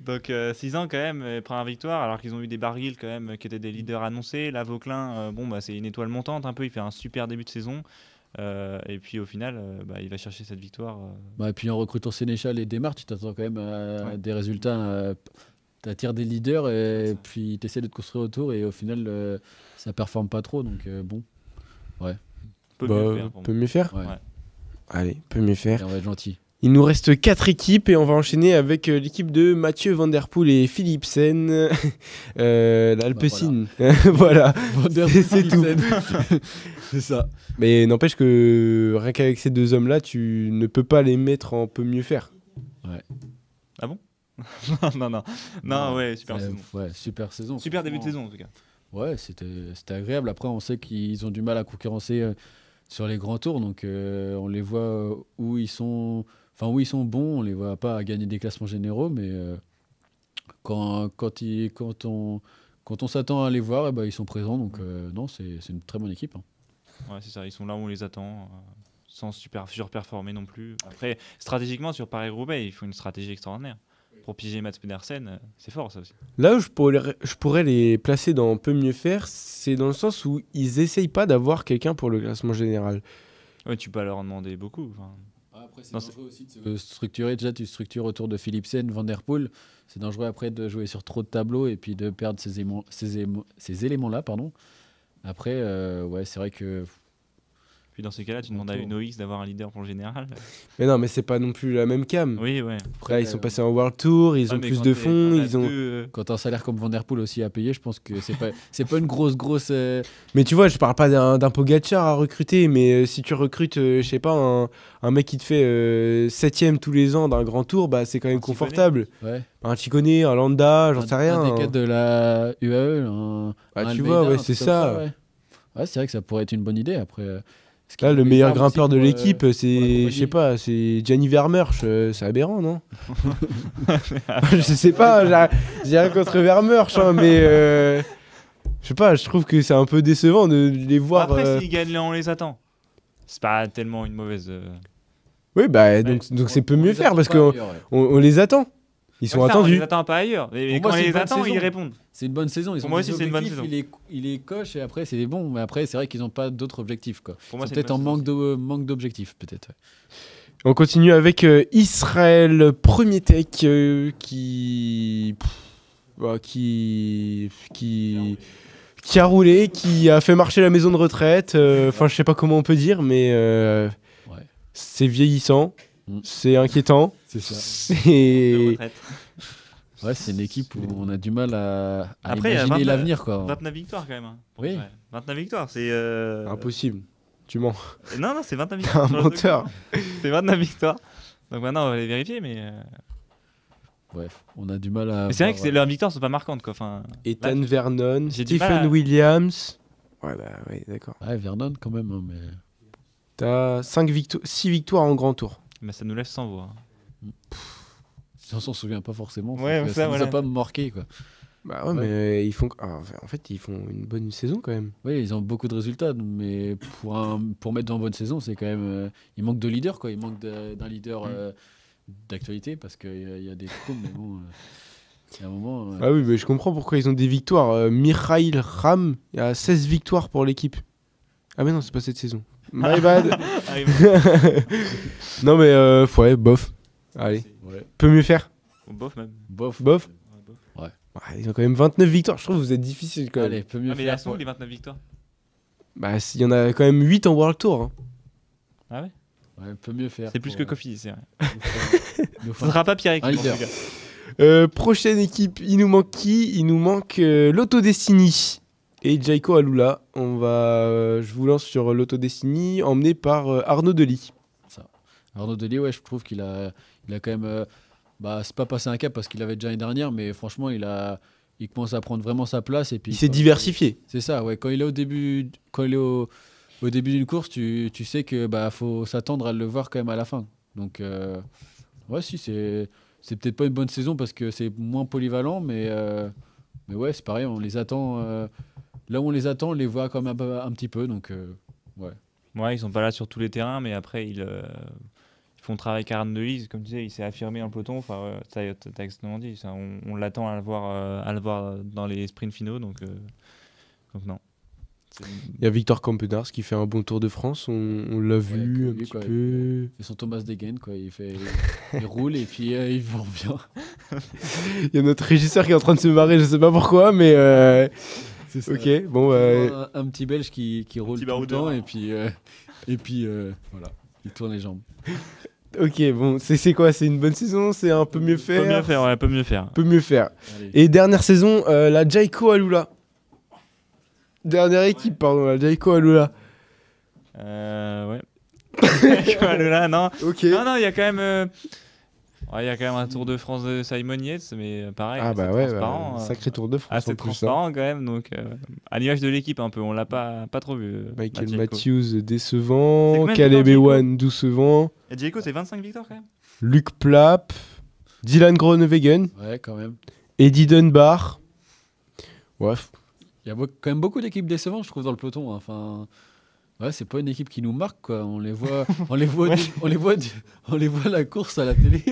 Donc 6 ans quand même, première victoire, alors qu'ils ont eu des barils quand même qui étaient des leaders annoncés. la Vauclin, bon, bah, c'est une étoile montante un peu. Il fait un super début de saison. et puis au final, bah, il va chercher cette victoire. Bah, et puis en recrutant Sénéchal et Démarre, tu t'attends quand même à des résultats. tu attires des leaders et puis tu essaies de te construire autour. Et au final, ça performe pas trop. Donc bon, ouais. Peut mieux bah, faire. Allez, peut mieux faire. on va être gentil. Il nous reste quatre équipes et on va enchaîner avec euh, l'équipe de Mathieu Van Der et Philipsen, euh, bah, voilà, c'est tout. c'est ça. Mais n'empêche que rien qu'avec ces deux hommes-là, tu ne peux pas les mettre en peut mieux faire. Ouais. Ah bon non, non, non, non, ouais, super saison. Ouais, super saison. Super début de saison en tout cas. Ouais, c'était agréable. Après, on sait qu'ils ont du mal à concurrencer. Euh, sur les grands tours. Donc euh, on les voit euh, où ils sont, enfin où ils sont bons. On les voit pas à gagner des classements généraux, mais euh, quand quand, ils, quand on quand on s'attend à les voir, eh ben, ils sont présents. Donc non, c'est une très bonne équipe. Hein. Ouais, c'est ça. Ils sont là où on les attend. Sans super surperformer non plus. Après, stratégiquement sur Paris-Roubaix, il faut une stratégie extraordinaire pour matt Mats euh, c'est fort ça aussi. Là où je pourrais, je pourrais les placer dans peu mieux faire, c'est dans le sens où ils essayent pas d'avoir quelqu'un pour le classement général. tu peux leur en demander beaucoup. Ah, après, c'est dangereux aussi de se structurer. Déjà, tu structures autour de Philipsen, Van Der Poel. C'est dangereux après de jouer sur trop de tableaux et puis de perdre ces, éléments-là. pardon. Après, euh, ouais, c'est vrai que puis dans ces cas-là, tu demandes à une OX d'avoir un leader pour le général. Mais non, mais c'est pas non plus la même cam. Oui, ouais. Après, ils sont euh, passés en World Tour, ils ont plus de fonds, ils ont. Euh, quand un salaire comme Vanderpool aussi à payer, je pense que c'est pas, c'est pas une grosse, grosse. Euh, mais tu vois, je parle pas d'un, d'un Pogacar à recruter, mais si tu recrutes, je sais pas, un, mec qui te fait septième tous les ans d'un grand tour, bah c'est quand même confortable. Ouais. Un Chicone, un Landa, j'en sais rien. Un des hein. de la UAE. Bah, un, tu vois, ouais, c'est ça. ouais, c'est vrai que ça pourrait être une bonne idée après. Là, le meilleur grimpeur de l'équipe, euh, c'est, je sais pas, c'est Gianni Vermeersch, c'est aberrant, non Je sais pas, j'ai rien contre Vermeersch, mais euh, je sais pas, je trouve que c'est un peu décevant de les voir. Après, euh, s'ils gagnent, on les attend. C'est pas tellement une mauvaise. Oui, bah, donc, donc c'est peut mieux faire parce qu'on les attend. Ils sont attendus. ils les pas ailleurs. quand ils les ils répondent. C'est une bonne saison. Ils Pour moi aussi, c'est une bonne saison. Il est, il est coche et après, c'est bon. Mais après, c'est vrai qu'ils n'ont pas d'autres objectifs. Quoi. peut-être en euh, manque d'objectifs, peut-être. On continue avec euh, Israël, premier tech euh, qui... Bah, qui. qui. qui. a roulé, qui a fait marcher la maison de retraite. Enfin, je sais pas comment on peut dire, mais. C'est vieillissant, mm. c'est inquiétant. C'est ça. Ouais, c'est une équipe où on a du mal à, imaginer l'avenir. 29 victoires quand même. Hein. Oui. 29 victoires, c'est. Euh, Impossible. Tu mens. Euh, non, non, c'est 29 victoires. un menteur. c'est 29 victoires. Donc maintenant, on va les vérifier, mais. Euh, Bref, on a du mal à. C'est vrai que leurs victoires sont pas marquantes. Quoi. Enfin, Ethan Vernon, Stephen Williams. Ouais, bah oui, d'accord. Ouais, Vernon quand même. Hein, mais... T'as 6 victoires en grand tour. Mais ça nous laisse sans voix. Hein on s'en souvient pas forcément. Ouais, ça, ça pas marqué quoi. Bah ouais, mais ils font ah, en fait ils font une bonne saison quand même. Oui, ils ont beaucoup de résultats mais pour pour mettre dans une bonne saison, c'est quand même euh, il manque de leader quoi, il manque d'un leader mm. euh, d'actualité parce qu'il y, y, a des trous mais bon euh, un moment Ah oui, mais je comprends pourquoi ils ont des victoires. Mikhail Ram, il a 16 victoires pour l'équipe. Ah mais non, c'est pas cette saison. My bad. Ah non mais ouais, bof. Allez. Peut mieux faire Bof même. Bof. Bof Ouais. Ils ont quand même 29 victoires. Je trouve que vous êtes difficile quand même. Allez, peut mieux faire. mais faire. Mais sont les 29 victoires Bah, il y en a quand même 8 en World Tour. Hein. Ah ouais Ouais, peut mieux faire. C'est plus que euh, Kofi, Coffee, c'est vrai. Ce sera pas Pierre équipe, en tout cas. Euh, prochaine équipe, il nous manque qui Il nous manque l'auto euh, l'Autodestiny et Jaiko Alula. On va, je vous lance sur l'Autodestiny, emmené par Arnaud Delis. Ça. Arnaud Delis, ouais, je trouve qu'il a, il a quand même. Euh, bah, c'est pas passé un cap parce qu'il avait déjà l'année dernière, mais franchement, il a. Il commence à prendre vraiment sa place et puis. Il s'est diversifié. C'est ça, ouais. Quand il est au début, quand au, début d'une course, tu, sais que bah faut s'attendre à le voir quand même à la fin. Donc euh, ouais, si c'est c'est peut-être pas une bonne saison parce que c'est moins polyvalent, mais euh, mais ouais, c'est pareil. On les attend euh, là où on les attend, on les voit quand même un, petit peu. Donc ouais. Ouais, ils sont pas là sur tous les terrains, mais après ils font travailler de Lise, comme tu disais, il s'est affirmé en peloton. Enfin, ouais, as exactement dit. on, l'attend à le voir, euh, à le voir dans les sprints finaux, donc, euh, non. Il y a Victor Campenars qui fait un bon Tour de France. On, l'a vu un petit peu. Il son Thomas Degen, quoi. Il fait, roule et puis euh, il vont bien. il y a notre régisseur qui est en train de se marrer. Je sais pas pourquoi, mais. Ça. Ok, bon. Bah, un, un, petit Belge qui, qui roule tout le temps et puis et puis voilà. Il tourne les jambes. Ok, bon, c'est quoi C'est une bonne saison C'est un peu mieux faire Peut mieux faire, ouais, peut mieux faire. Peut mieux faire. Et dernière saison, euh, la Jaiko Alula. Dernière équipe, pardon, la Jaiko Alula. Euh, ouais. Jaiko Alula, non. Non, non, il y a quand même. Euh, ah, il y a quand même un Tour de France de Simon Yates, mais pareil, ah bah ouais, bah transparent. Euh, sacré Tour de France. Assez hein. transparent quand même, donc euh, à l'image de l'équipe un peu, on l'a pas, pas trop vu. Euh, Michael Matthews décevant, Caleb Ewan doucevant, Et Diego, c'est 25 victoires quand même. Luc Plapp, Dylan Groenewegen. Ouais, quand même. Eddie Dunbar. Ouais. Il y a quand même beaucoup d'équipes décevantes, je trouve, dans le peloton. Hein. Enfin, ouais, c'est pas une équipe qui nous marque quoi. On les voit, on les voit, on les voit, on les voit la course à la télé.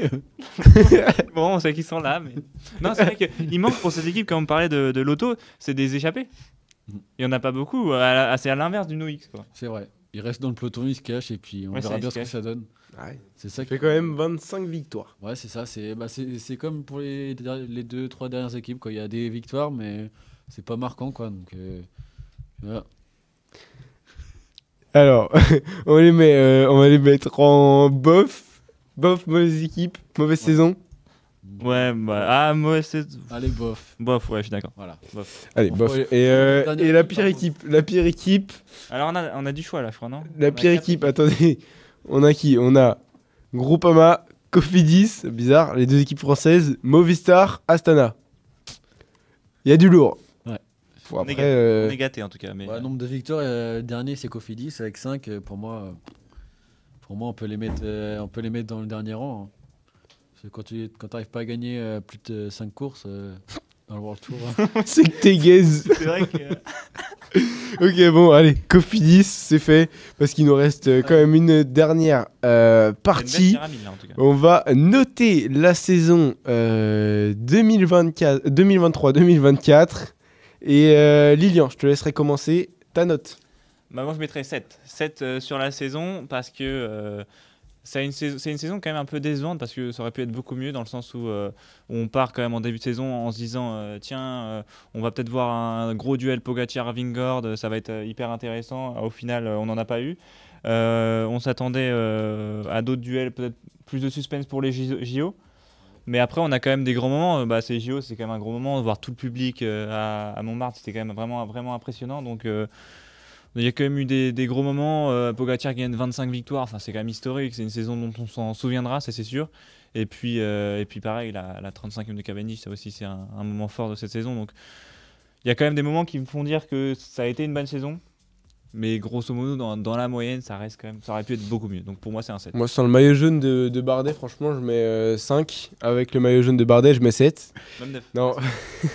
bon, on sait qu'ils sont là, mais non, c'est vrai qu'il manque pour cette équipe quand on parlait de, de l'auto, c'est des échappés. Mm. Il y en a pas beaucoup. C'est à l'inverse du NoX quoi. C'est vrai. Il reste dans le peloton, il se cache et puis on verra bien ce que ça donne. Ah ouais. C'est ça. Qui... fait quand même 25 victoires. Ouais, c'est ça. C'est bah, comme pour les, les deux, trois dernières équipes. Quoi. Il y a des victoires, mais c'est pas marquant. Quoi. Donc, euh, voilà. Alors, on, euh, on va les mettre en bof. Bof, mauvaise équipe, mauvaise saison. Ouais, bah, ah, mauvaise saison. Allez, bof. Bof, ouais, je suis d'accord. Voilà, bof. Allez, bof. Euh, et, la pire équipe, la pire équipe. Alors, on a, du choix là, je crois, non La pire équipe, attendez. On a qui On a Groupama, Cofidis, bizarre, les deux équipes françaises, Movistar, Astana. Il y a du lourd on, est euh, en tout cas. Mais... Bah, euh. nombre de victoires, euh, dernier c'est Cofidis avec 5. Pour moi, pour moi on, peut les mettre, on peut les mettre dans le dernier rang. Hein. quand tu quand pas à gagner plus de 5 courses dans le World Tour. Hein. c'est que t'es gaze C'est vrai que. ok, bon, allez, Cofidis, c'est fait. Parce qu'il nous reste quand même une dernière partie. On va noter la saison 2024 2023-2024. Et euh, Lilian, je te laisserai commencer ta note. Bah, moi, je mettrais 7. 7 euh, sur la saison parce que euh, c'est une, saison, quand même un peu décevante parce que ça aurait pu être beaucoup mieux dans le sens où, on part quand même en début de saison en se disant tiens, on va peut-être voir un gros duel Pogacar-Vingord, ça va être hyper intéressant. Au final, on n'en a pas eu. on s'attendait à d'autres duels, peut-être plus de suspense pour les JO. Mais après, on a quand même des grands moments. Euh, bah, c'est JO, c'est quand même un gros moment. Voir tout le public euh, à, Montmartre, c'était quand même vraiment, vraiment impressionnant. Donc, euh, il y a quand même eu des, gros moments. pogatier Pogacar gagne 25 victoires. Enfin, c'est quand même historique. C'est une saison dont on s'en souviendra, ça c'est sûr. Et puis, et puis pareil, la, 35e de Cavendish, ça aussi, c'est un, un moment fort de cette saison. Donc, il y a quand même des moments qui me font dire que ça a été une bonne saison. Mais grosso modo, dans, dans, la moyenne, ça reste quand même. Ça aurait pu être beaucoup mieux. Donc pour moi, c'est un 7. Moi, sans le maillot jaune de, de Bardet, franchement, je mets 5. Euh, avec le maillot jaune de Bardet, je mets 7. Même 9. Non,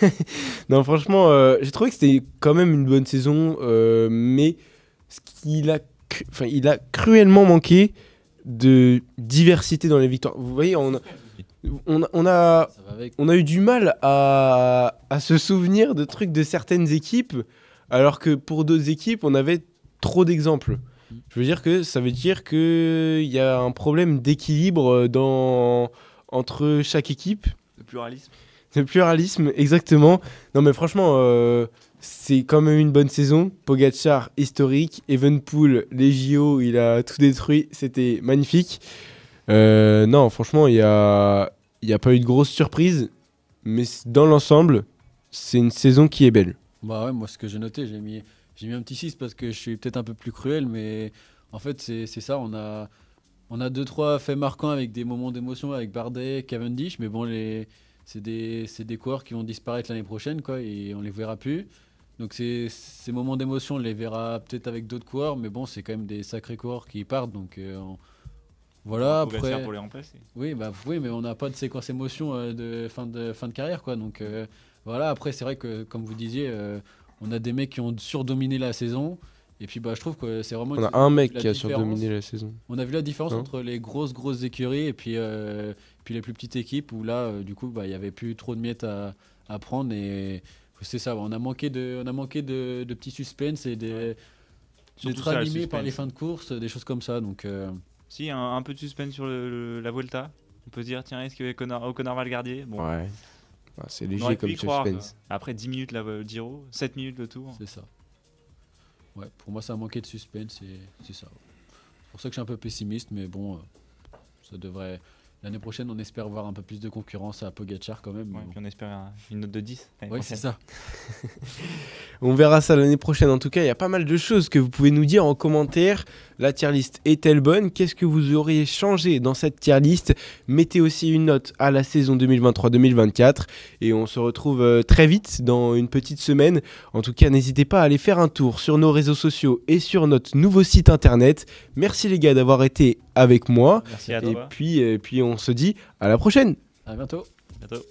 non franchement, euh, j'ai trouvé que c'était quand même une bonne saison. Euh, mais ce qu'il a, enfin, il a cruellement manqué de diversité dans les victoires. Vous voyez, on a. On, on, a, on a eu du mal à, à se souvenir de trucs de certaines équipes. Alors que pour d'autres équipes, on avait trop d'exemples. Je veux dire que ça veut dire qu'il y a un problème d'équilibre euh, entre chaque équipe. Le pluralisme. Le pluralisme, exactement. Non mais franchement, euh, c'est quand même une bonne saison. Pogachar, historique. Evenpool, les JO, il a tout détruit. C'était magnifique. Euh, non, franchement, il n'y a... a pas eu de grosse surprise. Mais dans l'ensemble, c'est une saison qui est belle. Bah moi, ce que j'ai noté, j'ai mis, j'ai mis un petit 6 parce que je suis peut-être un peu plus cruel, mais en fait, c'est ça. On a, on a deux, trois faits marquants avec des moments d'émotion avec Bardet, Cavendish, mais bon, les, c'est des, des coureurs qui vont disparaître l'année prochaine, quoi, et on les verra plus. Donc ces, ces moments d'émotion, on les verra peut-être avec d'autres coureurs, mais bon, c'est quand même des sacrés coureurs qui partent, donc euh, on, voilà. après, pour les remplacer. Oui, bah oui, mais on n'a pas de séquence émotion euh, de fin de fin de carrière, quoi. Donc euh, voilà, après, c'est vrai que, comme vous disiez, euh, on a des mecs qui ont surdominé la saison. Et puis, bah, je trouve que c'est vraiment. On a un mec qui a surdominé la saison. On a vu la différence hein entre les grosses, grosses écuries et puis, euh, puis les plus petites équipes où là, euh, du coup, bah, il y n'y avait plus trop de miettes à, prendre. Et c'est ça, on a manqué de, on a manqué de, petits suspens et des. D'être animé par les fins de course, des choses comme ça. Donc, Si, un, peu de suspense sur la Volta, On peut se dire, tiens, est-ce que Connor, O'Connor va le garder bon c'est léger comme suspense. Euh, après 10 minutes la 7 euh, minutes le tour. C'est ça. Ouais, pour moi, ça a manqué de suspense c'est ça. pour ça que je suis un peu pessimiste, mais bon, euh, ça devrait. L'année prochaine, on espère voir un peu plus de concurrence à Pogachar quand même. on espère une note de 10. Oui, c'est ça. on verra ça l'année prochaine. En tout cas, il y a pas mal de choses que vous pouvez nous dire en commentaire la tier list est-elle bonne Qu'est-ce que vous auriez changé dans cette tier list Mettez aussi une note à la saison 2023-2024 et on se retrouve euh, très vite dans une petite semaine. En tout cas, n'hésitez pas à aller faire un tour sur nos réseaux sociaux et sur notre nouveau site internet. Merci les gars d'avoir été avec moi. Merci Et puis, euh, puis on se dit à la prochaine. À bientôt. À bientôt.